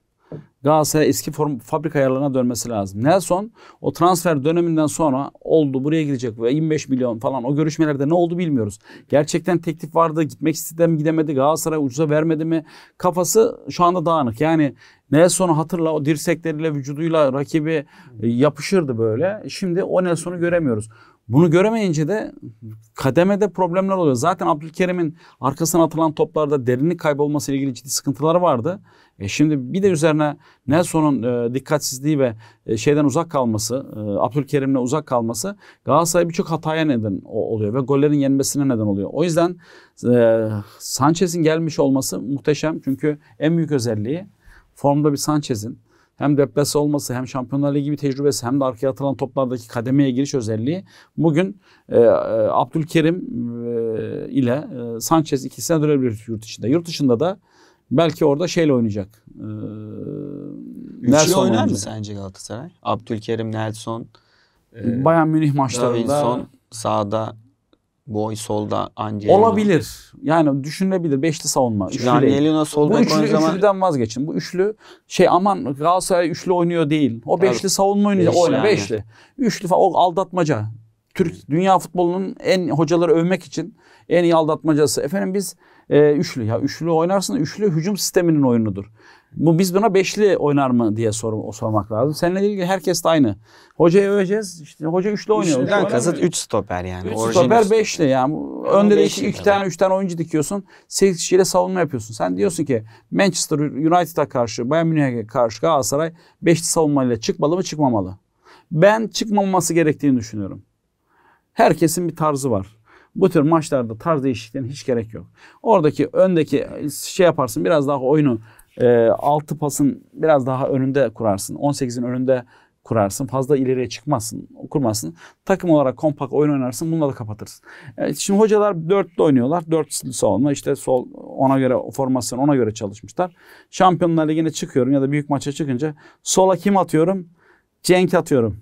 Galatasaray eski form, fabrika ayarlarına dönmesi lazım. Nelson o transfer döneminden sonra oldu buraya gidecek ve 25 milyon falan o görüşmelerde ne oldu bilmiyoruz. Gerçekten teklif vardı gitmek istedi mi gidemedi Galatasaray ucuza vermedi mi kafası şu anda dağınık. Yani Nelson'u hatırla o dirsekleriyle vücuduyla rakibi e, yapışırdı böyle. Şimdi o Nelson'u göremiyoruz. Bunu göremeyince de kademede problemler oluyor. Zaten Abdülkerim'in arkasına atılan toplarda derinlik kaybolması ile ilgili ciddi sıkıntıları vardı. E şimdi bir de üzerine Nelson'un e, dikkatsizliği ve e, şeyden uzak kalması, e, Abdülkerim'le uzak kalması Galatasaray birçok hataya neden oluyor ve gollerin yenmesine neden oluyor. O yüzden e, Sanchez'in gelmiş olması muhteşem çünkü en büyük özelliği formda bir Sanchez'in hem deplase olması hem Şampiyonlar Ligi gibi tecrübesi hem de arkaya atılan toplardaki kademeye giriş özelliği bugün e, e, Abdülkerim e, ile e, Sanchez ikisine dönebilir yurt içinde. Yurt dışında da Belki orada şeyle oynayacak. Ee, Üçlü Nelson oynar mı
sence Galatasaray? Abdülkerim, Nelson, e, Bayern Münih maçlarında. Davinson sağda, Boy
solda, Angelino. Olabilir. Yani düşünülebilir. Beşli savunma. Çünkü Angelino sol Bu bek üçlü, zaman üçlüden vazgeçin. Bu üçlü şey aman Galatasaray üçlü oynuyor değil. O beşli Tabii. savunma oynuyor. Beşli Beşli, yani. beşli. Üçlü falan. O aldatmaca. Türk dünya futbolunun en hocaları övmek için en iyi aldatmacası. Efendim biz e, üçlü. Ya üçlü oynarsın üçlü hücum sisteminin oyunudur. Bu biz buna beşli oynar mı diye sor, sormak lazım. Seninle ilgili herkes de aynı. Hocayı öveceğiz. İşte hoca üçlü oynuyor. Üçlüden kasıt üç stoper yani. Üç stoper beşli yani. Önde de iki, iki tane üç tane oyuncu dikiyorsun. Sekiz kişiyle savunma yapıyorsun. Sen diyorsun ki Manchester United'a karşı, Bayern Münih'e karşı Galatasaray beşli savunmayla çıkmalı mı çıkmamalı? Ben çıkmaması gerektiğini düşünüyorum. Herkesin bir tarzı var. Bu tür maçlarda tarz değişikliğine hiç gerek yok. Oradaki öndeki şey yaparsın biraz daha oyunu e, 6 pasın biraz daha önünde kurarsın. 18'in önünde kurarsın. Fazla ileriye çıkmazsın, kurmazsın. Takım olarak kompak oyun oynarsın. Bununla da kapatırsın. Evet, şimdi hocalar 4'lü oynuyorlar. 4 savunma İşte sol ona göre formasyon ona göre çalışmışlar. Şampiyonlar Ligi'ne çıkıyorum ya da büyük maça çıkınca sola kim atıyorum? Cenk atıyorum.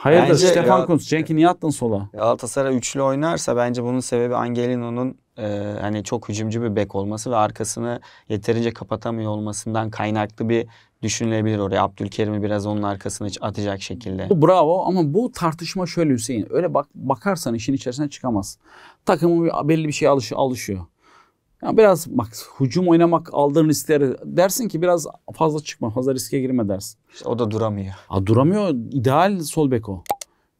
Hayırdır bence Stefan Gal- Kuntz, Cenk'i niye attın sola?
Galatasaray üçlü oynarsa bence bunun sebebi Angelino'nun e, hani çok hücumcu bir bek olması ve arkasını yeterince kapatamıyor olmasından kaynaklı bir düşünülebilir oraya. Abdülkerim'i biraz onun arkasını atacak şekilde. Bu
bravo ama bu tartışma şöyle Hüseyin. Öyle bak bakarsan işin içerisine çıkamaz. Takımın belli bir şeye alış alışıyor. Yani biraz bak hücum oynamak aldığın riskleri dersin ki biraz fazla çıkma fazla riske girme dersin. İşte o da duramıyor. Aa, duramıyor İdeal sol bek o.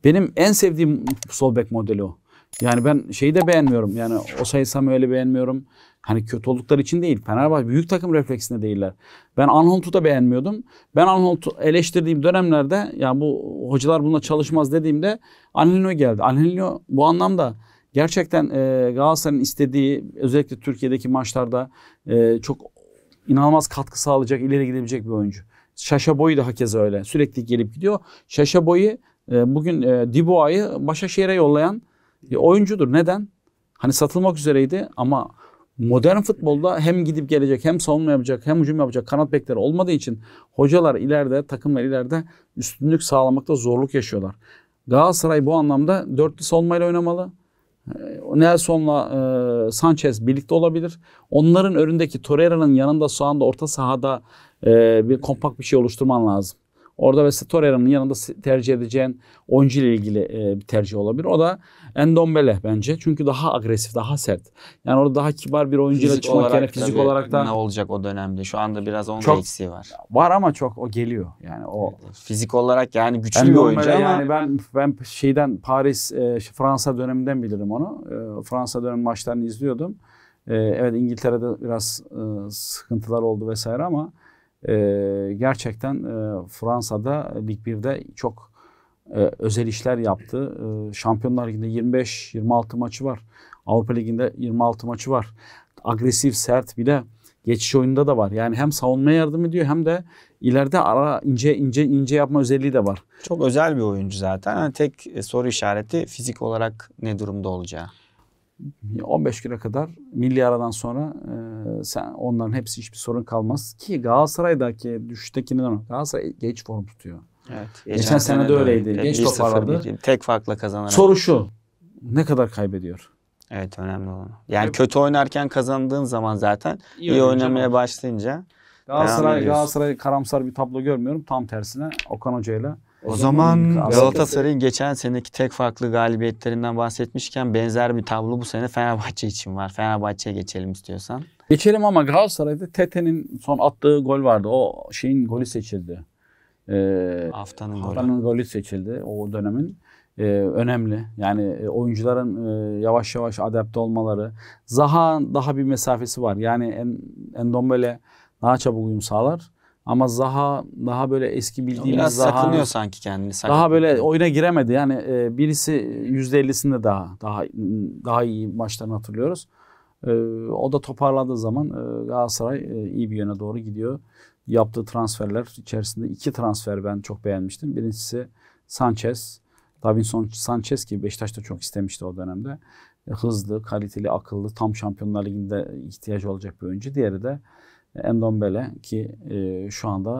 Benim en sevdiğim sol bek modeli o. Yani ben şeyi de beğenmiyorum. Yani o sayısam öyle beğenmiyorum. Hani kötü oldukları için değil. Fenerbahçe büyük takım refleksinde değiller. Ben Anholt'u da beğenmiyordum. Ben Anholt'u eleştirdiğim dönemlerde ya bu hocalar bununla çalışmaz dediğimde Anelino geldi. Anelino bu anlamda Gerçekten e, Galatasaray'ın istediği özellikle Türkiye'deki maçlarda e, çok inanılmaz katkı sağlayacak, ileri gidebilecek bir oyuncu. Şaşa Boyu da hakeza öyle. Sürekli gelip gidiyor. Şaşa Boyu e, bugün e, Diboa'yı Başakşehir'e yollayan bir oyuncudur. Neden? Hani satılmak üzereydi ama modern futbolda hem gidip gelecek hem savunma yapacak hem hücum yapacak kanat bekleri olmadığı için hocalar ileride takımlar ileride üstünlük sağlamakta zorluk yaşıyorlar. Galatasaray bu anlamda dörtlü savunmayla oynamalı. Ee, Nelson'la e, Sanchez birlikte olabilir. Onların önündeki Torreira'nın yanında şu anda orta sahada e, bir kompakt bir şey oluşturman lazım. Orada mesela Torreira'nın yanında tercih edeceğin oyuncu ile ilgili e, bir tercih olabilir. O da Endombele bence. Çünkü daha agresif, daha sert. Yani orada daha kibar bir oyuncuyla çıkmak olarak, yerine fizik olarak da ne
olacak o dönemde? Şu anda biraz onun çok, eksiği var.
Var ama çok o geliyor. Yani o fizik olarak yani güçlü Endombele bir oyuncu ama yani ben ben şeyden Paris e, şey, Fransa döneminden bilirim onu. E, Fransa dönem maçlarını izliyordum. E, evet İngiltere'de biraz e, sıkıntılar oldu vesaire ama e, gerçekten e, Fransa'da Lig 1'de çok e, özel işler yaptı. E, Şampiyonlar Ligi'nde 25-26 maçı var. Avrupa Ligi'nde 26 maçı var. Agresif, sert bir de geçiş oyunda da var. Yani hem savunmaya yardım ediyor hem de ileride ara ince ince ince yapma özelliği de var. Çok
özel bir oyuncu zaten. Yani tek e, soru işareti fizik olarak ne durumda olacağı.
15 güne kadar milli aradan sonra e, sen onların hepsi hiçbir sorun kalmaz ki Galatasaray'daki düşüştekinden Galatasaray geç form tutuyor. Evet. Geçen, geçen sene de öyleydi. öyleydi. Geç toparladı. Tek farkla kazanarak. Soru şu. Ne kadar kaybediyor?
Evet önemli olan. Yani evet. kötü oynarken kazandığın zaman zaten iyi, iyi oynamaya başlayınca Galatasaray Galatasaray
karamsar bir tablo görmüyorum. Tam tersine Okan Hoca ile o, zaman Galatasaray'ın
geçen seneki tek farklı galibiyetlerinden bahsetmişken benzer bir tablo bu sene Fenerbahçe için var. Fenerbahçe'ye geçelim istiyorsan.
Geçelim ama Galatasaray'da Tete'nin son attığı gol vardı. O şeyin golü seçildi. Ee, haftanın, golü. golü seçildi o dönemin. Ee, önemli. Yani e, oyuncuların e, yavaş yavaş adapte olmaları. Zaha daha bir mesafesi var. Yani en, Endombele daha çabuk uyum sağlar. Ama Zaha daha böyle eski bildiğimiz Biraz Zaha sakınıyor sanki kendini. Sakın. Daha böyle oyuna giremedi. Yani e, birisi %50'sinde daha daha daha iyi maçlarını hatırlıyoruz. E, o da toparladığı zaman e, Galatasaray e, iyi bir yöne doğru gidiyor. Yaptığı transferler içerisinde iki transfer ben çok beğenmiştim. Birincisi Sanchez. Davinson Sanchez ki Beşiktaş'ta çok istemişti o dönemde. E, hızlı, kaliteli, akıllı, tam Şampiyonlar Ligi'nde ihtiyacı olacak bir oyuncu. Diğeri de Endombele ki e, şu anda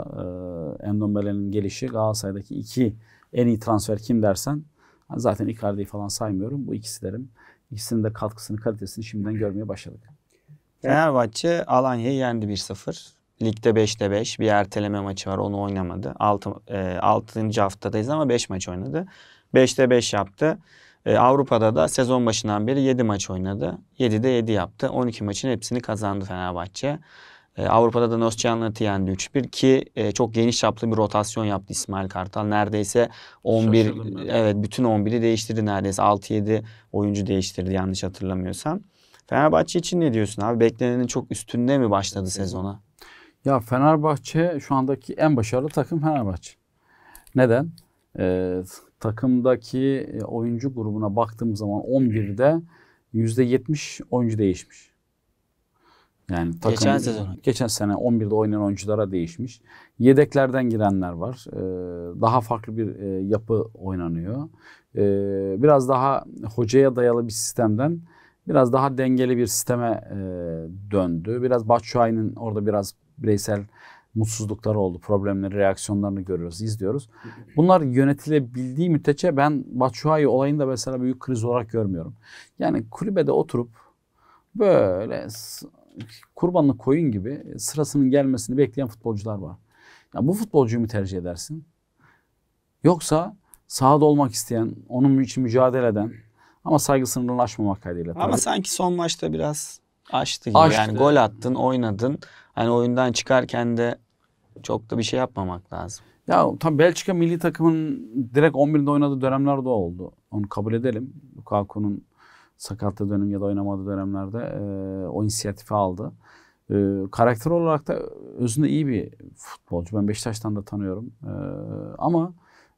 e, Endombele'nin gelişi Galatasaray'daki iki en iyi transfer kim dersen zaten Icardi'yi falan saymıyorum. Bu ikisi derim. İkisinin de katkısını, kalitesini şimdiden görmeye başladık.
Fenerbahçe Alanya'yı yendi 1-0. Ligde 5'te 5 bir erteleme maçı var onu oynamadı. 6. E, haftadayız ama 5 maç oynadı. 5'te 5 yaptı. E, Avrupa'da da sezon başından beri 7 maç oynadı. 7'de 7 yaptı. 12 maçın hepsini kazandı Fenerbahçe. E, Avrupa'da da Nösçenlat'ı yendi 3-1 ki e, çok geniş çaplı bir rotasyon yaptı İsmail Kartal. Neredeyse 11 evet bütün 11'i değiştirdi neredeyse. 6-7 oyuncu değiştirdi yanlış hatırlamıyorsam. Fenerbahçe için ne diyorsun abi? Beklenenin çok üstünde mi başladı sezona?
Ya Fenerbahçe şu andaki en başarılı takım Fenerbahçe. Neden? Ee, takımdaki e, oyuncu grubuna baktığım zaman 11'de %70 oyuncu değişmiş. Yani takım, geçen sezon. Geçen sene 11'de oynayan oyunculara değişmiş. Yedeklerden girenler var. Ee, daha farklı bir e, yapı oynanıyor. Ee, biraz daha hocaya dayalı bir sistemden biraz daha dengeli bir sisteme e, döndü. Biraz Batshuayi'nin orada biraz bireysel mutsuzlukları oldu, problemleri, reaksiyonlarını görüyoruz, izliyoruz. Bunlar yönetilebildiği müddetçe ben Batshuayi olayını da mesela büyük kriz olarak görmüyorum. Yani kulübede oturup böyle Kurbanlı koyun gibi sırasının gelmesini bekleyen futbolcular var. Ya bu futbolcuyu mu tercih edersin? Yoksa sahada olmak isteyen, onun için mücadele eden ama saygı sınırını aşmamak kaydıyla. Ama tabii. sanki son maçta biraz açtı gibi. Açtı. Yani gol attın,
oynadın. Hani oyundan çıkarken de
çok da bir şey yapmamak lazım. Ya tam Belçika milli takımın direkt 11'de oynadığı dönemler de oldu. Onu kabul edelim. Lukaku'nun sakatlı dönem ya da oynamadığı dönemlerde e, o inisiyatifi aldı. E, karakter olarak da özünde iyi bir futbolcu. Ben Beşiktaş'tan da tanıyorum. E, ama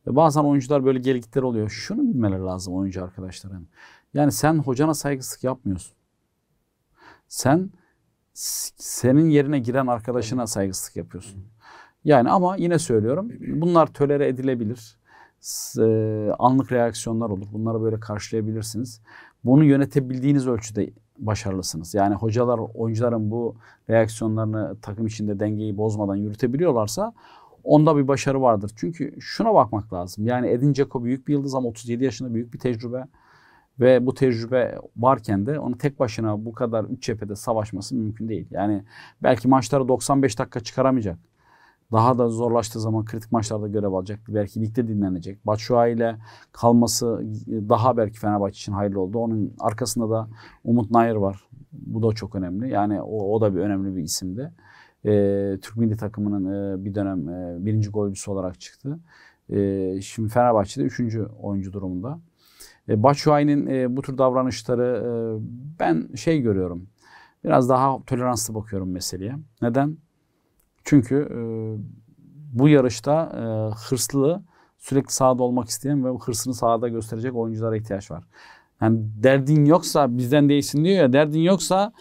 bazen oyuncular böyle geri oluyor. Şunu bilmeleri lazım oyuncu arkadaşların. Yani sen hocana saygısızlık yapmıyorsun. Sen senin yerine giren arkadaşına saygısızlık yapıyorsun. Yani ama yine söylüyorum bunlar tölere edilebilir. anlık reaksiyonlar olur. Bunları böyle karşılayabilirsiniz bunu yönetebildiğiniz ölçüde başarılısınız. Yani hocalar oyuncuların bu reaksiyonlarını takım içinde dengeyi bozmadan yürütebiliyorlarsa onda bir başarı vardır. Çünkü şuna bakmak lazım. Yani Edin Dzeko büyük bir yıldız ama 37 yaşında büyük bir tecrübe ve bu tecrübe varken de onu tek başına bu kadar üç cephede savaşması mümkün değil. Yani belki maçları 95 dakika çıkaramayacak daha da zorlaştığı zaman kritik maçlarda görev alacak. Belki ligde dinlenecek. Batshuayi ile kalması daha belki Fenerbahçe için hayırlı oldu. Onun arkasında da Umut Nayır var. Bu da çok önemli. Yani o, o da bir önemli bir isimdi. Ee, Türk milli takımının e, bir dönem e, birinci golcüsü olarak çıktı. E, şimdi Fenerbahçe'de üçüncü oyuncu durumunda. E, Batshuayi'nin e, bu tür davranışları e, ben şey görüyorum. Biraz daha toleranslı bakıyorum meseleye. Neden? Çünkü e, bu yarışta e, hırslı, sürekli sahada olmak isteyen ve hırsını sahada gösterecek oyunculara ihtiyaç var. Yani derdin yoksa bizden değilsin diyor ya derdin yoksa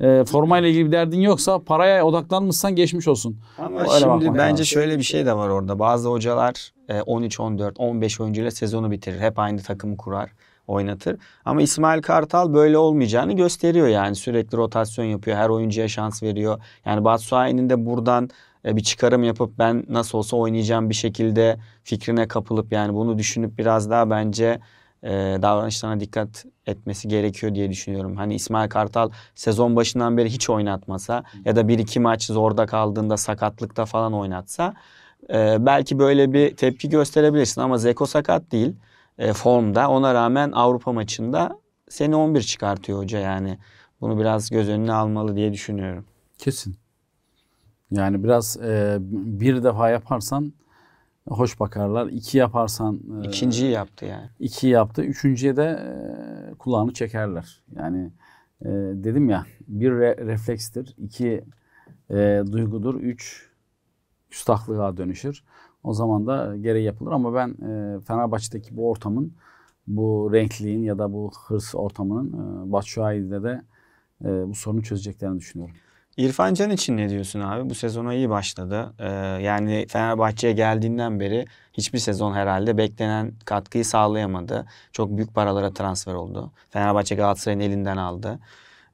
e, formayla ilgili bir derdin yoksa paraya odaklanmışsan geçmiş olsun. Ama Öyle şimdi bence lazım. şöyle
bir şey de var orada. Bazı hocalar e, 13, 14, 15 oyuncuyla sezonu bitirir. Hep aynı takımı kurar oynatır. Ama İsmail Kartal böyle olmayacağını gösteriyor yani sürekli rotasyon yapıyor. Her oyuncuya şans veriyor. Yani Batsuay'ın de buradan e, bir çıkarım yapıp ben nasıl olsa oynayacağım bir şekilde fikrine kapılıp yani bunu düşünüp biraz daha bence e, davranışlarına dikkat etmesi gerekiyor diye düşünüyorum. Hani İsmail Kartal sezon başından beri hiç oynatmasa ya da bir iki maç zorda kaldığında sakatlıkta falan oynatsa e, belki böyle bir tepki gösterebilirsin ama Zeko sakat değil e, formda. Ona rağmen Avrupa maçında seni 11 çıkartıyor hoca
yani. Bunu biraz göz önüne almalı diye düşünüyorum. Kesin. Yani biraz e, bir defa yaparsan hoş bakarlar. İki yaparsan... E, İkinciyi yaptı yani. İki yaptı. Üçüncüye de e, kulağını çekerler. Yani e, dedim ya bir re- reflekstir. iki e, duygudur. Üç küstahlığa dönüşür. O zaman da gereği yapılır ama ben e, Fenerbahçe'deki bu ortamın, bu renkliğin ya da bu hırs ortamının e, Batshuayi'de de e, bu sorunu çözeceklerini düşünüyorum. İrfan Can için ne diyorsun abi? Bu sezona
iyi başladı. Ee, yani Fenerbahçe'ye geldiğinden beri hiçbir sezon herhalde beklenen katkıyı sağlayamadı. Çok büyük paralara transfer oldu. Fenerbahçe Galatasaray'ın elinden aldı.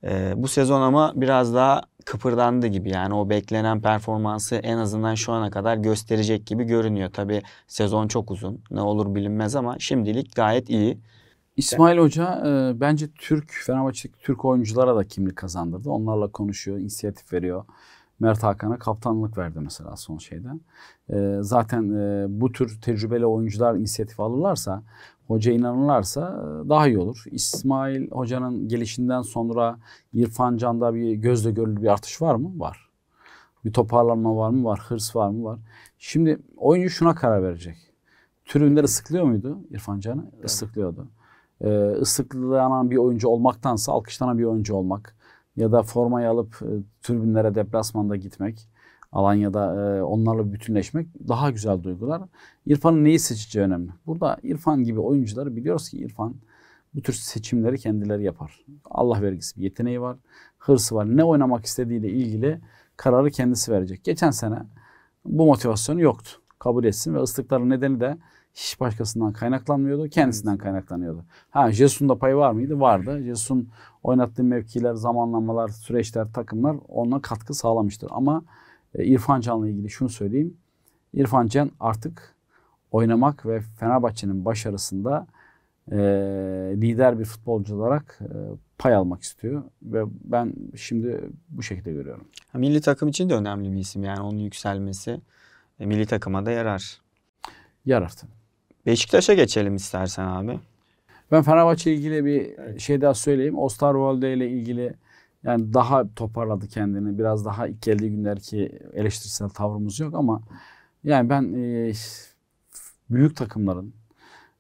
Ee, bu sezon ama biraz daha kıpırdandı gibi yani o beklenen performansı en azından şu ana kadar gösterecek gibi görünüyor. Tabi sezon çok uzun ne olur
bilinmez ama şimdilik gayet iyi. İsmail Hoca e, bence Türk Fenerbahçe'deki Türk oyunculara da kimlik kazandırdı. Onlarla konuşuyor, inisiyatif veriyor. Mert Hakan'a kaptanlık verdi mesela son şeyde. E, zaten e, bu tür tecrübeli oyuncular inisiyatif alırlarsa hoca inanırlarsa e, daha iyi olur. İsmail hocanın gelişinden sonra İrfan Can'da bir gözle görülür bir artış var mı? Var. Bir toparlanma var mı? Var. Hırs var mı? Var. Şimdi oyuncu şuna karar verecek. Tribünleri ıslıklıyor muydu İrfan Can'ı? Evet. Islıklıyordu. Ee, ıslıklanan bir oyuncu olmaktansa alkışlanan bir oyuncu olmak ya da formayı alıp e, tribünlere deplasmanda gitmek Alanya'da e, onlarla bütünleşmek daha güzel duygular. İrfan'ın neyi seçeceği önemli. Burada İrfan gibi oyuncuları biliyoruz ki İrfan bu tür seçimleri kendileri yapar. Allah vergisi bir yeteneği var, hırsı var. Ne oynamak istediğiyle ilgili kararı kendisi verecek. Geçen sene bu motivasyonu yoktu. Kabul etsin ve ıslıkların nedeni de hiç başkasından kaynaklanmıyordu. Kendisinden kaynaklanıyordu. Ha Jesus'un da payı var mıydı? Vardı. Jesus'un oynattığı mevkiler, zamanlamalar, süreçler, takımlar ona katkı sağlamıştır. Ama e, İrfan Can'la ilgili şunu söyleyeyim. İrfan Can artık oynamak ve Fenerbahçe'nin başarısında e, lider bir futbolcu olarak e, pay almak istiyor ve ben şimdi bu şekilde görüyorum. milli takım için de önemli bir isim yani
onun yükselmesi e, milli takıma da yarar. Yarar Beşiktaş'a
geçelim istersen abi. Ben Fenerbahçe ile ilgili bir evet. şey daha söyleyeyim. Osterwolde ile ilgili yani daha toparladı kendini. Biraz daha ilk geldiği günlerki eleştirisel tavrımız yok ama yani ben e, büyük takımların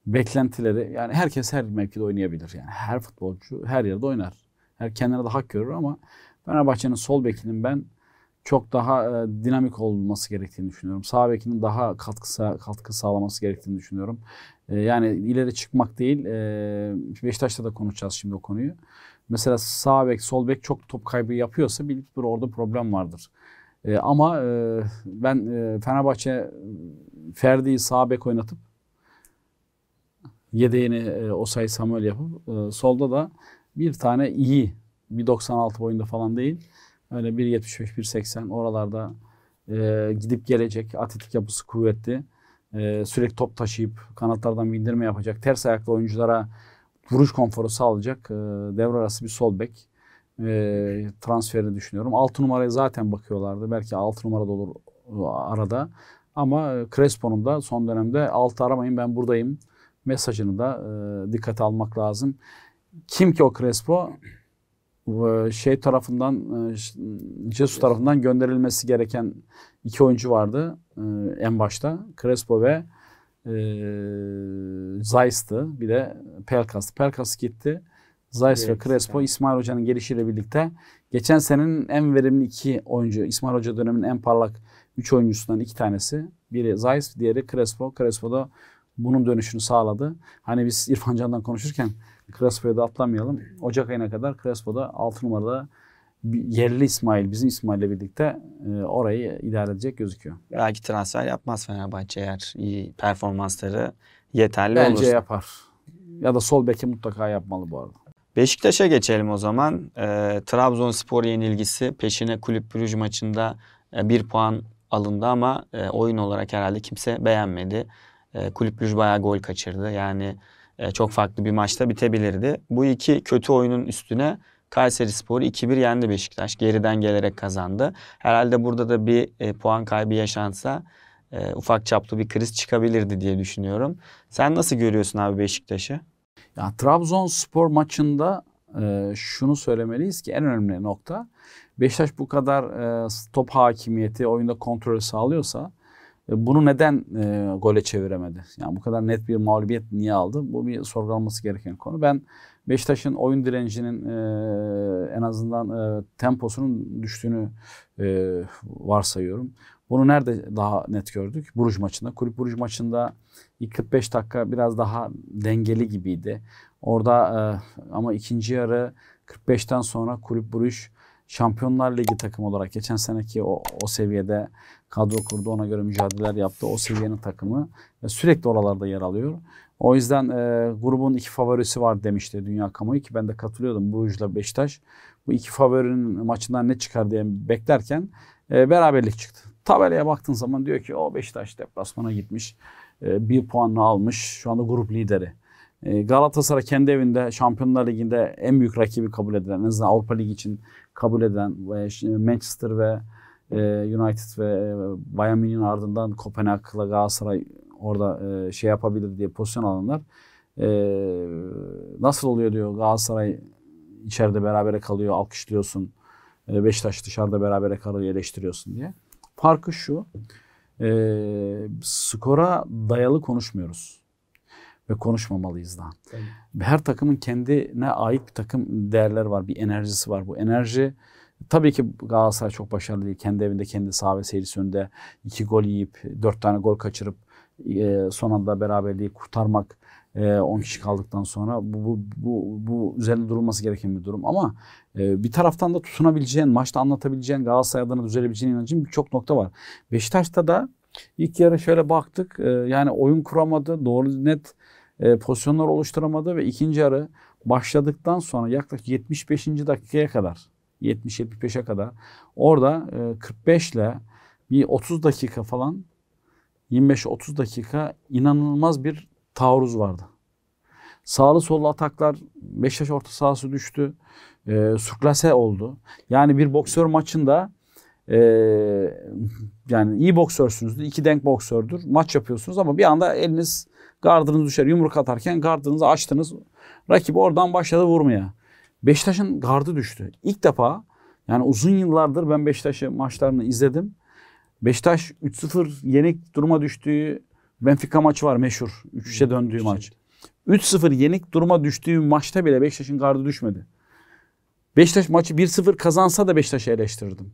beklentileri yani herkes her mevkide oynayabilir. Yani her futbolcu her yerde oynar. Her kendine de hak görür ama Fenerbahçe'nin sol bekinin ben çok daha e, dinamik olması gerektiğini düşünüyorum. Sağ bekinin daha katkı, katkı sağlaması gerektiğini düşünüyorum. E, yani ileri çıkmak değil, e, Beşiktaş'ta da konuşacağız şimdi o konuyu mesela sağ bek, sol bek çok top kaybı yapıyorsa bir orada problem vardır. E, ama e, ben e, Fenerbahçe e, Ferdi'yi sağ bek oynatıp yedeğini e, Osay Samuel yapıp e, solda da bir tane iyi bir 96 boyunda falan değil. Öyle 1.75, 1.80 oralarda e, gidip gelecek. Atletik yapısı kuvvetli. E, sürekli top taşıyıp kanatlardan bindirme yapacak. Ters ayaklı oyunculara vuruş konforu sağlayacak e, devre arası bir sol bek e, transferini düşünüyorum. 6 numaraya zaten bakıyorlardı. Belki 6 numara da olur e, arada. Ama e, Crespo'nun da son dönemde 6 aramayın ben buradayım mesajını da e, dikkate almak lazım. Kim ki o Crespo e, şey tarafından Cesu tarafından gönderilmesi gereken iki oyuncu vardı en başta. Crespo ve e, ee, Zeiss'ti. Bir de Pelkas'tı. Pelkas gitti. Zeiss evet, ve Crespo yani. İsmail Hoca'nın gelişiyle birlikte geçen senenin en verimli iki oyuncu, İsmail Hoca döneminin en parlak üç oyuncusundan iki tanesi. Biri Zeiss, diğeri Crespo. Crespo da bunun dönüşünü sağladı. Hani biz İrfan Can'dan konuşurken Crespo'ya da atlamayalım. Ocak ayına kadar Crespo da 6 numarada yerli İsmail, bizim İsmail'le birlikte e, orayı idare edecek gözüküyor.
Belki transfer yapmaz Fenerbahçe eğer iyi performansları yeterli Bence olursa. Bence yapar.
Ya da sol beki mutlaka yapmalı bu arada.
Beşiktaş'a geçelim o zaman. E, Trabzonspor yenilgisi peşine kulüp Brüj maçında e, bir puan alındı ama e, oyun olarak herhalde kimse beğenmedi. E, kulüp Brüj bayağı gol kaçırdı. Yani e, çok farklı bir maçta bitebilirdi. Bu iki kötü oyunun üstüne Kayseri Sporu 2-1 yendi Beşiktaş. Geriden gelerek kazandı. Herhalde burada da bir e, puan kaybı yaşansa e, ufak çaplı bir kriz çıkabilirdi diye düşünüyorum. Sen
nasıl görüyorsun abi Beşiktaş'ı? Ya Trabzonspor maçında e, şunu söylemeliyiz ki en önemli nokta Beşiktaş bu kadar e, top hakimiyeti, oyunda kontrolü sağlıyorsa e, bunu neden e, gole çeviremedi? Yani bu kadar net bir mağlubiyet niye aldı? Bu bir sorgulanması gereken konu. Ben Beşiktaş'ın oyun direncinin e, en azından e, temposunun düştüğünü e, varsayıyorum. Bunu nerede daha net gördük? Buruj maçında. Kulüp Buruj maçında 45 dakika biraz daha dengeli gibiydi. Orada e, ama ikinci yarı 45'ten sonra Kulüp Buruj Şampiyonlar Ligi takım olarak geçen seneki o, o seviyede kadro kurdu. Ona göre mücadeleler yaptı. O seviyenin takımı sürekli oralarda yer alıyor. O yüzden e, grubun iki favorisi var demişti dünya kamuoyu ki ben de katılıyordum Brugge'la Beşiktaş. Bu iki favorinin maçından ne çıkar diye beklerken e, beraberlik çıktı. Tabelaya baktığın zaman diyor ki o Beşiktaş deplasmana gitmiş. E, bir puanla almış. Şu anda grup lideri. E, Galatasaray kendi evinde Şampiyonlar Ligi'nde en büyük rakibi kabul edilen, en azından Avrupa Ligi için kabul eden e, Manchester ve e, United ve e, Bayern Münih'in ardından Kopenhag'la Galatasaray orada e, şey yapabilir diye pozisyon alanlar. E, nasıl oluyor diyor Galatasaray içeride berabere kalıyor alkışlıyorsun. E, Beşiktaş dışarıda berabere kalıyor eleştiriyorsun diye. Farkı şu e, skora dayalı konuşmuyoruz ve konuşmamalıyız da. Tabii. Her takımın kendine ait bir takım değerler var, bir enerjisi var. Bu enerji tabii ki Galatasaray çok başarılı değil. Kendi evinde, kendi saha ve seyircisi önünde iki gol yiyip, dört tane gol kaçırıp e, son anda beraberliği kurtarmak 10 e, kişi kaldıktan sonra bu, bu, bu, bu üzerinde durulması gereken bir durum. Ama e, bir taraftan da tutunabileceğin, maçta anlatabileceğin, Galatasaray adına düzelebileceğin inancın birçok nokta var. Beşiktaş'ta da ilk yarı şöyle baktık. E, yani oyun kuramadı, doğru net e, pozisyonlar oluşturamadı ve ikinci yarı başladıktan sonra yaklaşık 75. dakikaya kadar, 70-75'e kadar orada e, 45 ile bir 30 dakika falan 25-30 dakika inanılmaz bir taarruz vardı. Sağlı sollu ataklar, Beşiktaş orta sahası düştü. E, suklase oldu. Yani bir boksör maçında e, yani iyi boksörsünüz, iki denk boksördür. Maç yapıyorsunuz ama bir anda eliniz gardınız düşer. Yumruk atarken gardınızı açtınız. Rakibi oradan başladı vurmaya. Beşiktaş'ın gardı düştü. İlk defa yani uzun yıllardır ben Beşiktaş'ı maçlarını izledim. Beşiktaş 3-0 yenik duruma düştüğü Benfica maçı var meşhur. 3-3'e döndüğü maç. 3-0 yenik duruma düştüğü maçta bile Beşiktaş'ın gardı düşmedi. Beşiktaş maçı 1-0 kazansa da Beşiktaş'ı eleştirirdim.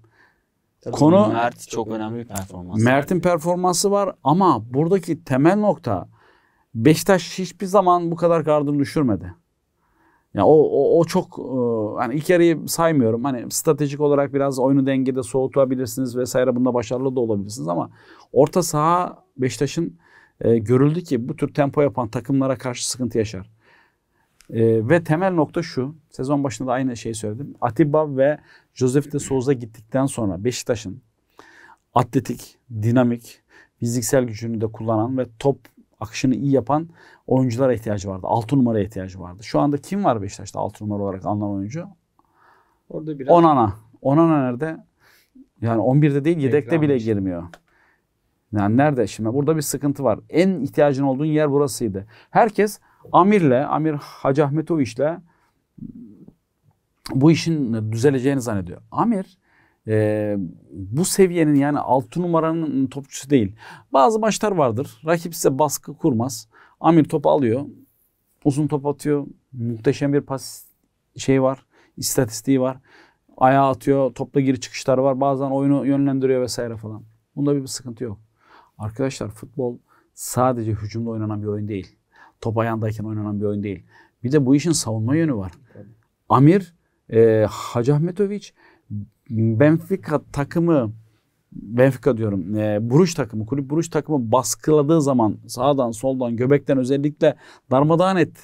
Tabii Konu
Mert çok önemli bir performans.
Mert'in yani. performansı var ama buradaki temel nokta Beşiktaş hiçbir zaman bu kadar gardını düşürmedi. Yani o, o, o çok hani ilk yarıyı saymıyorum. Hani stratejik olarak biraz oyunu dengede soğutabilirsiniz vesaire. Bunda başarılı da olabilirsiniz ama orta saha Beşiktaş'ın e, görüldü ki bu tür tempo yapan takımlara karşı sıkıntı yaşar. E, ve temel nokta şu. Sezon başında da aynı şeyi söyledim. Atiba ve Josef de Souza gittikten sonra Beşiktaş'ın atletik, dinamik, fiziksel gücünü de kullanan ve top akışını iyi yapan oyunculara ihtiyacı vardı. 6 numara ihtiyacı vardı. Şu anda kim var Beşiktaş'ta 6 numara olarak alınan oyuncu?
Orada biraz Onana.
Onana nerede? Yani 11'de değil yedekte bile girmiyor. Yani nerede şimdi? Burada bir sıkıntı var. En ihtiyacın olduğun yer burasıydı. Herkes Amir'le, Amir Hacı Ahmetoviç'le bu işin düzeleceğini zannediyor. Amir e, bu seviyenin yani 6 numaranın topçusu değil. Bazı maçlar vardır. Rakip size baskı kurmaz. Amir topu alıyor. Uzun top atıyor. Muhteşem bir pas şey var. istatistiği var. Ayağa atıyor. Topla giri çıkışları var. Bazen oyunu yönlendiriyor vesaire falan. Bunda bir, bir sıkıntı yok. Arkadaşlar futbol sadece hücumda oynanan bir oyun değil. Top ayağındayken oynanan bir oyun değil. Bir de bu işin savunma yönü var. Amir e, Hacı Ahmetoviç Benfica takımı Benfica diyorum. E, ee, Buruş takımı, kulüp Buruş takımı baskıladığı zaman sağdan soldan göbekten özellikle darmadağın et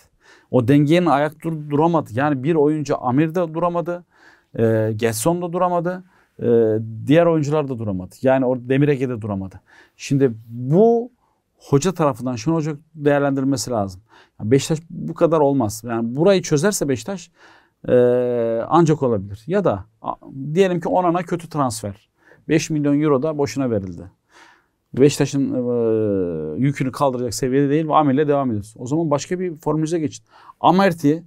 O dengenin ayak dur duramadı. Yani bir oyuncu Amir de duramadı. E, Gerson da duramadı. E, diğer oyuncular da duramadı. Yani orada Demirege de duramadı. Şimdi bu hoca tarafından şunu hoca değerlendirmesi lazım. Beşiktaş bu kadar olmaz. Yani burayı çözerse Beşiktaş e, ancak olabilir. Ya da diyelim ki Onana kötü transfer. 5 milyon euro da boşuna verildi. Beşiktaş'ın e, yükünü kaldıracak seviyede değil ve Amel'le devam ediyoruz. O zaman başka bir formüle geçin. Amerti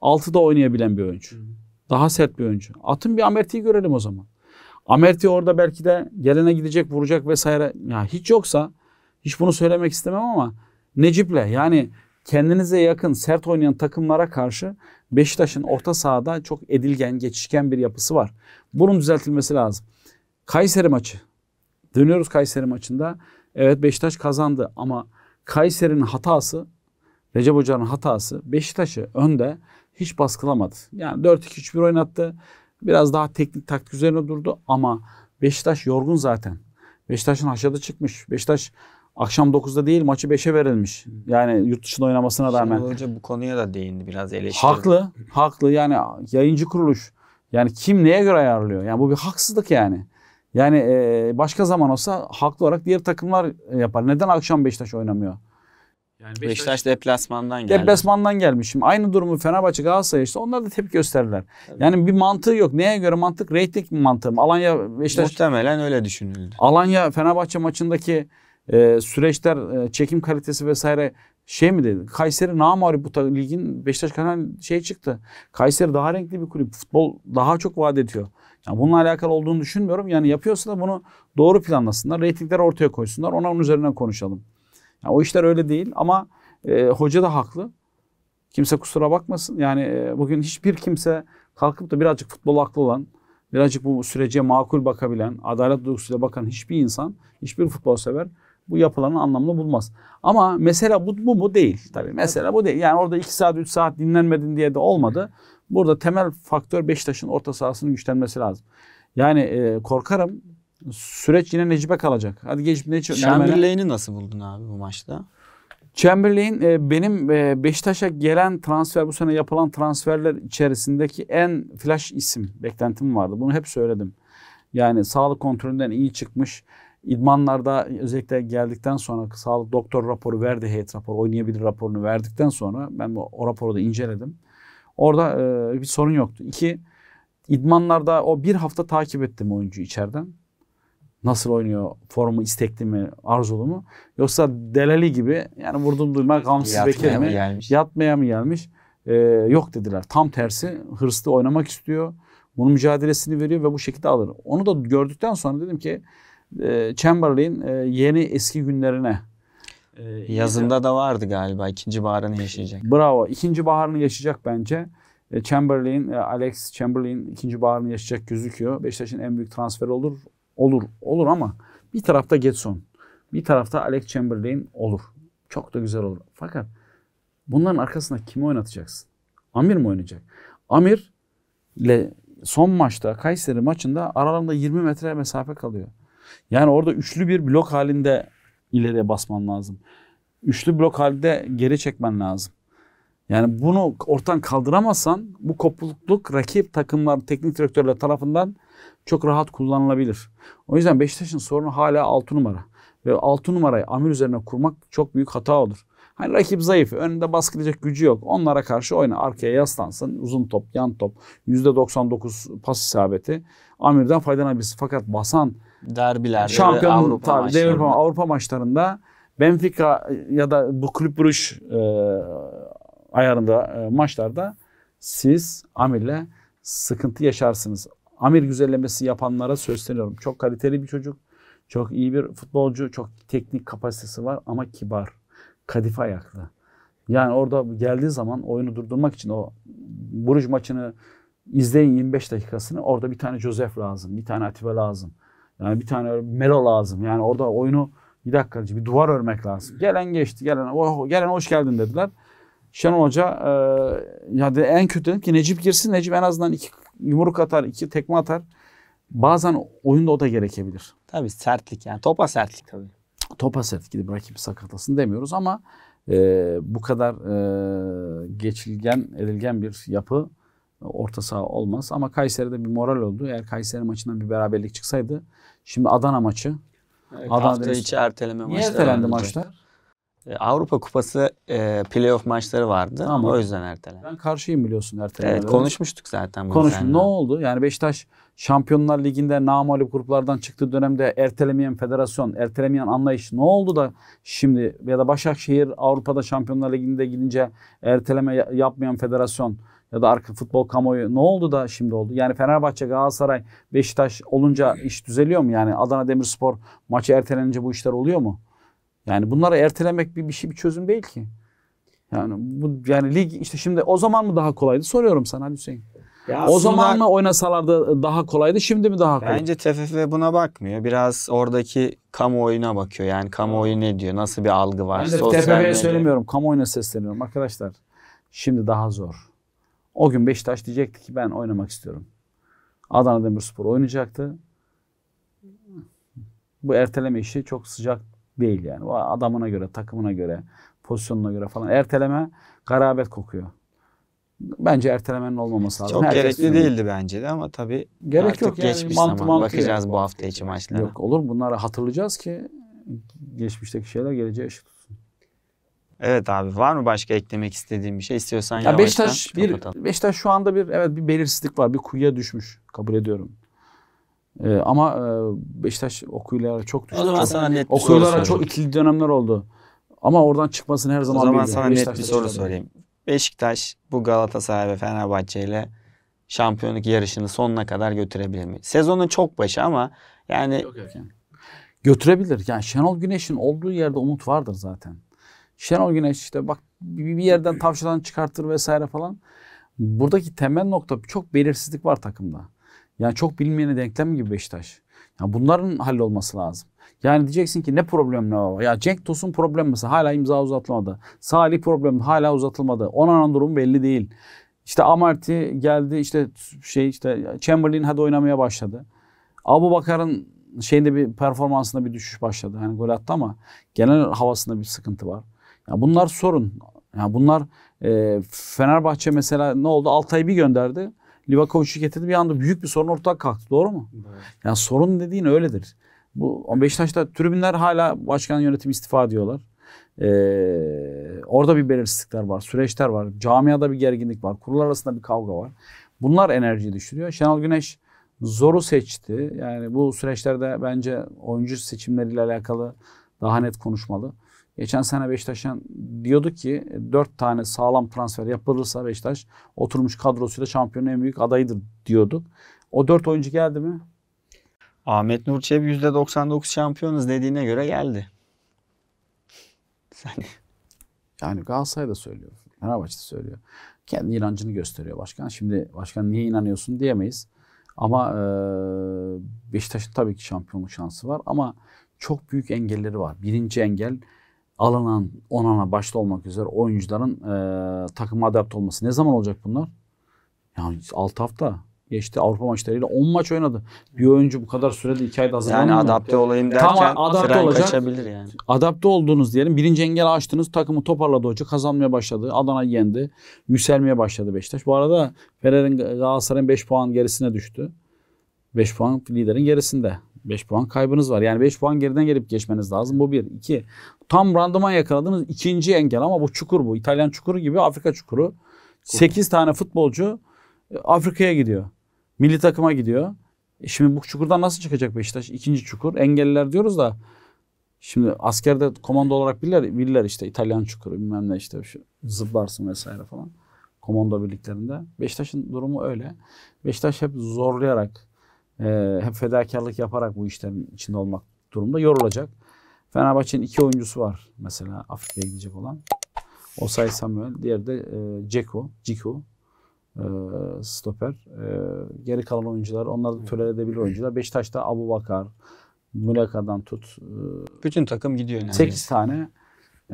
6'da oynayabilen bir oyuncu. Daha sert bir oyuncu. Atın bir Amerti'yi görelim o zaman. Amerti orada belki de gelene gidecek, vuracak vesaire. Ya hiç yoksa hiç bunu söylemek istemem ama Necip'le yani kendinize yakın sert oynayan takımlara karşı Beşiktaş'ın orta sahada çok edilgen, geçişken bir yapısı var. Bunun düzeltilmesi lazım. Kayseri maçı. Dönüyoruz Kayseri maçında. Evet Beşiktaş kazandı ama Kayseri'nin hatası, Recep Hoca'nın hatası Beşiktaş'ı önde hiç baskılamadı. Yani 4-2-3-1 oynattı. Biraz daha teknik taktik üzerine durdu ama Beşiktaş yorgun zaten. Beşiktaş'ın haşadı çıkmış. Beşiktaş akşam 9'da değil maçı 5'e verilmiş. Yani yurt dışında oynamasına Şimdi rağmen. Hoca
bu konuya da değindi biraz eleştirdi. Haklı.
Haklı yani yayıncı kuruluş. Yani kim neye göre ayarlıyor? Yani bu bir haksızlık yani. Yani e, başka zaman olsa haklı olarak diğer takımlar e, yapar. Neden akşam Beşiktaş oynamıyor?
Yani Beşiktaş, Beşiktaş deplasmandan geldi.
Deplasmandan gelmişim. Aynı durumu Fenerbahçe Galatasaray işte onlar da tepki gösterirler. Tabii. Yani bir mantığı yok. Neye göre mantık? Rating mi mantığı mı? Alanya Beşiktaş... Muhtemelen öyle düşünüldü. Alanya Fenerbahçe maçındaki e, süreçler, e, çekim kalitesi vesaire şey mi dedi? Kayseri namağlup bu ta- ligin Beşiktaş kanal şey çıktı. Kayseri daha renkli bir kulüp. Futbol daha çok vaat ediyor. Yani bununla alakalı olduğunu düşünmüyorum. Yani yapıyorsa da bunu doğru planlasınlar. Reytingleri ortaya koysunlar. Ona onun üzerinden konuşalım. Yani o işler öyle değil ama e, hoca da haklı. Kimse kusura bakmasın. Yani e, bugün hiçbir kimse kalkıp da birazcık futbol haklı olan, birazcık bu sürece makul bakabilen, adalet duygusuyla bakan hiçbir insan, hiçbir futbol sever bu yapılanın anlamını bulmaz. Ama mesela bu, bu mu değil tabii. mesela bu değil. Yani orada 2 saat 3 saat dinlenmedin diye de olmadı. Burada temel faktör Beşiktaş'ın orta sahasının güçlenmesi lazım. Yani e, korkarım süreç yine Necip'e kalacak. Hadi geçip ne Chamberlain'i
nasıl buldun abi bu maçta?
Chamberlain e, benim e, Beşiktaş'a gelen transfer bu sene yapılan transferler içerisindeki en flash isim beklentim vardı. Bunu hep söyledim. Yani sağlık kontrolünden iyi çıkmış. İdmanlarda özellikle geldikten sonra sağlık doktor raporu verdi heyet raporu oynayabilir raporunu verdikten sonra ben bu o raporu da inceledim. Orada e, bir sorun yoktu. İki, idmanlarda o bir hafta takip ettim oyuncu içeriden. Nasıl oynuyor, formu istekli mi, arzulu mu? Yoksa Delali gibi yani vurdum duyma gamsız bekir mi? Gelmiş. Yatmaya mı gelmiş? Ee, yok dediler. Tam tersi hırslı oynamak istiyor. Bunun mücadelesini veriyor ve bu şekilde alır. Onu da gördükten sonra dedim ki e, Chamberlain e, yeni eski günlerine
e, Yazında
da vardı galiba ikinci baharını yaşayacak. Bravo. ikinci baharını yaşayacak bence. Ee, Chamberlain, e, Alex Chamberlain ikinci baharını yaşayacak gözüküyor. Beşiktaş'ın en büyük transferi olur. Olur. Olur ama bir tarafta Getson. Bir tarafta Alex Chamberlain olur. Çok da güzel olur. Fakat bunların arkasında kimi oynatacaksın? Amir mi oynayacak? Amir ile son maçta Kayseri maçında aralarında 20 metre mesafe kalıyor. Yani orada üçlü bir blok halinde ileriye basman lazım. Üçlü blok halde geri çekmen lazım. Yani bunu ortadan kaldıramazsan bu kopukluk rakip takımlar teknik direktörler tarafından çok rahat kullanılabilir. O yüzden Beşiktaş'ın sorunu hala 6 numara. Ve 6 numarayı amir üzerine kurmak çok büyük hata olur. Hani rakip zayıf, önünde baskılayacak gücü yok. Onlara karşı oyna, arkaya yaslansın. Uzun top, yan top, %99 pas isabeti. Amir'den faydalanabilirsin. Fakat basan
derbilerde Şampiyonun, Avrupa, tabii, maçlarında. Devir,
Avrupa maçlarında Benfica ya da bu Kulüp buruş e, ayarında e, maçlarda siz Amir'le sıkıntı yaşarsınız. Amir güzellemesi yapanlara söyleniyorum. Çok kaliteli bir çocuk. Çok iyi bir futbolcu. Çok teknik kapasitesi var ama kibar. Kadife ayaklı. Yani orada geldiği zaman oyunu durdurmak için o buruş maçını izleyin 25 dakikasını. Orada bir tane Josef lazım. Bir tane Atiba lazım. Yani bir tane melo lazım. Yani orada oyunu bir dakika bir duvar örmek lazım. Gelen geçti, gelen oh, oh gelen hoş geldin dediler. Şenol Hoca e, ya de en kötü dedim ki Necip girsin. Necip en azından iki yumruk atar, iki tekme atar. Bazen oyunda o da gerekebilir.
Tabii sertlik yani topa sertlik tabii.
Topa sertlik gidip rakibi sakatlasın demiyoruz ama e, bu kadar e, geçilgen, edilgen bir yapı orta saha olmaz. Ama Kayseri'de bir moral oldu. Eğer Kayseri maçından bir beraberlik çıksaydı şimdi Adana maçı. Evet, Adana hafta Deniz... içi erteleme maçları. Niye ertelendi maçlar?
E, Avrupa Kupası e, playoff maçları vardı. Ama o yüzden ertelendi.
Ben karşıyım biliyorsun ertelemeye. Evet konuşmuştuk zaten. Konuştuk. Ne oldu? Yani Beşiktaş Şampiyonlar Ligi'nde namalip gruplardan çıktığı dönemde ertelemeyen federasyon, ertelemeyen anlayış ne oldu da şimdi ya da Başakşehir Avrupa'da Şampiyonlar Ligi'nde gidince erteleme yapmayan federasyon ya da arka futbol kamuoyu ne oldu da şimdi oldu? Yani Fenerbahçe, Galatasaray, Beşiktaş olunca iş düzeliyor mu? Yani Adana Demirspor maçı ertelenince bu işler oluyor mu? Yani bunları ertelemek bir, bir şey bir çözüm değil ki. Yani bu yani lig işte şimdi o zaman mı daha kolaydı soruyorum sana Hüseyin. Ya o zaman
mı oynasalardı daha kolaydı şimdi mi daha kolay? Bence TFF buna bakmıyor. Biraz oradaki kamuoyuna bakıyor. Yani kamuoyu ne diyor? Nasıl bir algı var? Ben de TFF'ye söylemiyorum.
Kamuoyuna sesleniyorum. Arkadaşlar şimdi daha zor. O gün Beşiktaş diyecekti ki ben oynamak istiyorum. Adana Demirspor oynayacaktı. Bu erteleme işi çok sıcak değil yani. O adamına göre, takımına göre, pozisyonuna göre falan. Erteleme garabet kokuyor. Bence ertelemenin olmaması lazım. Çok Herkes gerekli söylüyor. değildi bence de ama tabii Gerek artık yok yani. geçmiş mantı, mantı bakacağız yani. bu hafta içi maçlara. Yok olur bunları hatırlayacağız ki geçmişteki şeyler geleceğe
ışık Evet abi var mı başka eklemek istediğin bir şey? istiyorsan ya Beşiktaş bir kapatalım. Beşiktaş
şu anda bir evet bir belirsizlik var. Bir kuyuya düşmüş. Kabul ediyorum. Ee, ama e, Beşiktaş o kuyulara çok düştü. O zaman çok, sana net bir soru sorayım. çok ikili dönemler oldu. Ama oradan çıkmasını her zaman O zaman sana net bir soru sorayım.
Beşiktaş bu Galatasaray ve Fenerbahçe ile şampiyonluk
yarışını sonuna kadar götürebilir mi? Sezonun çok başı ama yani Yok erken. Götürebilir. Yani Şenol Güneş'in olduğu yerde umut vardır zaten. Şenol Güneş işte bak bir yerden tavşadan çıkartır vesaire falan. Buradaki temel nokta çok belirsizlik var takımda. Yani çok bilinmeyene denklem gibi Beşiktaş. Yani bunların hallolması lazım. Yani diyeceksin ki ne problem ne var? Ya Cenk Tosun problem mesela hala imza uzatılmadı. Salih problem hala uzatılmadı. Onanan durum belli değil. İşte Amarty geldi işte şey işte Chamberlain hadi oynamaya başladı. Abu Bakar'ın şeyinde bir performansında bir düşüş başladı. Hani gol attı ama genel havasında bir sıkıntı var. Yani bunlar sorun. Yani bunlar e, Fenerbahçe mesela ne oldu? Altay'ı bir gönderdi. Livakovic'i getirdi bir anda büyük bir sorun ortak kalktı. Doğru mu? Evet. Yani sorun dediğin öyledir. Bu Beşiktaş'ta tribünler hala başkan yönetim istifa diyorlar. Ee, orada bir belirsizlikler var, süreçler var. Camiada bir gerginlik var, kurullar arasında bir kavga var. Bunlar enerjiyi düşürüyor. Şenol Güneş zoru seçti. Yani bu süreçlerde bence oyuncu seçimleriyle alakalı daha net konuşmalı. Geçen sene Beşiktaş'ın diyordu ki 4 tane sağlam transfer yapılırsa Beşiktaş oturmuş kadrosuyla şampiyonun en büyük adayıdır diyorduk. O 4 oyuncu geldi mi? Ahmet Nur Çebi %99 şampiyonuz
dediğine göre geldi.
Yani, yani Galatasaray da söylüyor. Fenerbahçe de söylüyor. Kendi inancını gösteriyor başkan. Şimdi başkan niye inanıyorsun diyemeyiz. Ama e, Beşiktaş'ın tabii ki şampiyonluk şansı var. Ama çok büyük engelleri var. Birinci engel Alanan, Onana başta olmak üzere oyuncuların e, takıma adapte olması. Ne zaman olacak bunlar? Yani 6 hafta geçti Avrupa maçlarıyla 10 maç oynadı. Bir oyuncu bu kadar sürede 2 ayda hazırlanmıyor. Yani adapte olayım derken tamam, adapte olacak. kaçabilir yani. Adapte oldunuz diyelim. Birinci engel açtınız. Takımı toparladı hoca. Kazanmaya başladı. Adana yendi. Yükselmeye başladı Beşiktaş. Bu arada Fener'in Galatasaray'ın 5 puan gerisine düştü. 5 puan liderin gerisinde. 5 puan kaybınız var. Yani 5 puan geriden gelip geçmeniz lazım. Bu bir. iki. Tam randıman yakaladınız ikinci engel ama bu çukur bu. İtalyan çukuru gibi Afrika çukuru. 8 tane futbolcu e, Afrika'ya gidiyor. Milli takıma gidiyor. E şimdi bu çukurdan nasıl çıkacak Beşiktaş? İkinci çukur. engeller diyoruz da şimdi askerde komando olarak bilirler, bilirler işte İtalyan çukuru bilmem ne işte şu zıplarsın vesaire falan. Komando birliklerinde. Beşiktaş'ın durumu öyle. Beşiktaş hep zorlayarak ee, hep fedakarlık yaparak bu işlerin içinde olmak durumda yorulacak. Fenerbahçe'nin iki oyuncusu var mesela Afrika'ya gidecek olan. Osay Samuel, diğer de Ceko, e, Ciko e, stoper. E, geri kalan oyuncular, onlar da tolere edebilir oyuncular. Beşiktaş'ta Abu Bakar, Mulaka'dan tut. E, Bütün takım gidiyor. Yani. 8 tane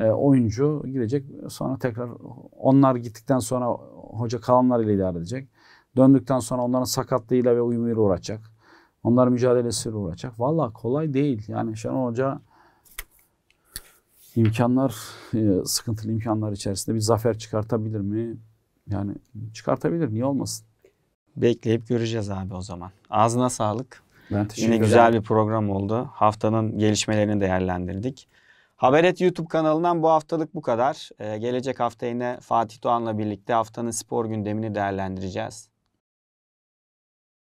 oyuncu gidecek. Sonra tekrar onlar gittikten sonra hoca kalanlar ile idare edecek. Döndükten sonra onların sakatlığıyla ve uyumuyla uğraşacak. Onların mücadelesiyle uğraşacak. Valla kolay değil. Yani Şenol Hoca imkanlar, e, sıkıntılı imkanlar içerisinde bir zafer çıkartabilir mi? Yani çıkartabilir. Niye olmasın? Bekleyip
göreceğiz abi o zaman. Ağzına sağlık. Ben teşekkür Yine güzel bir program oldu. Haftanın gelişmelerini değerlendirdik. Haberet YouTube kanalından bu haftalık bu kadar. Ee, gelecek hafta yine Fatih Doğan'la birlikte haftanın spor gündemini değerlendireceğiz.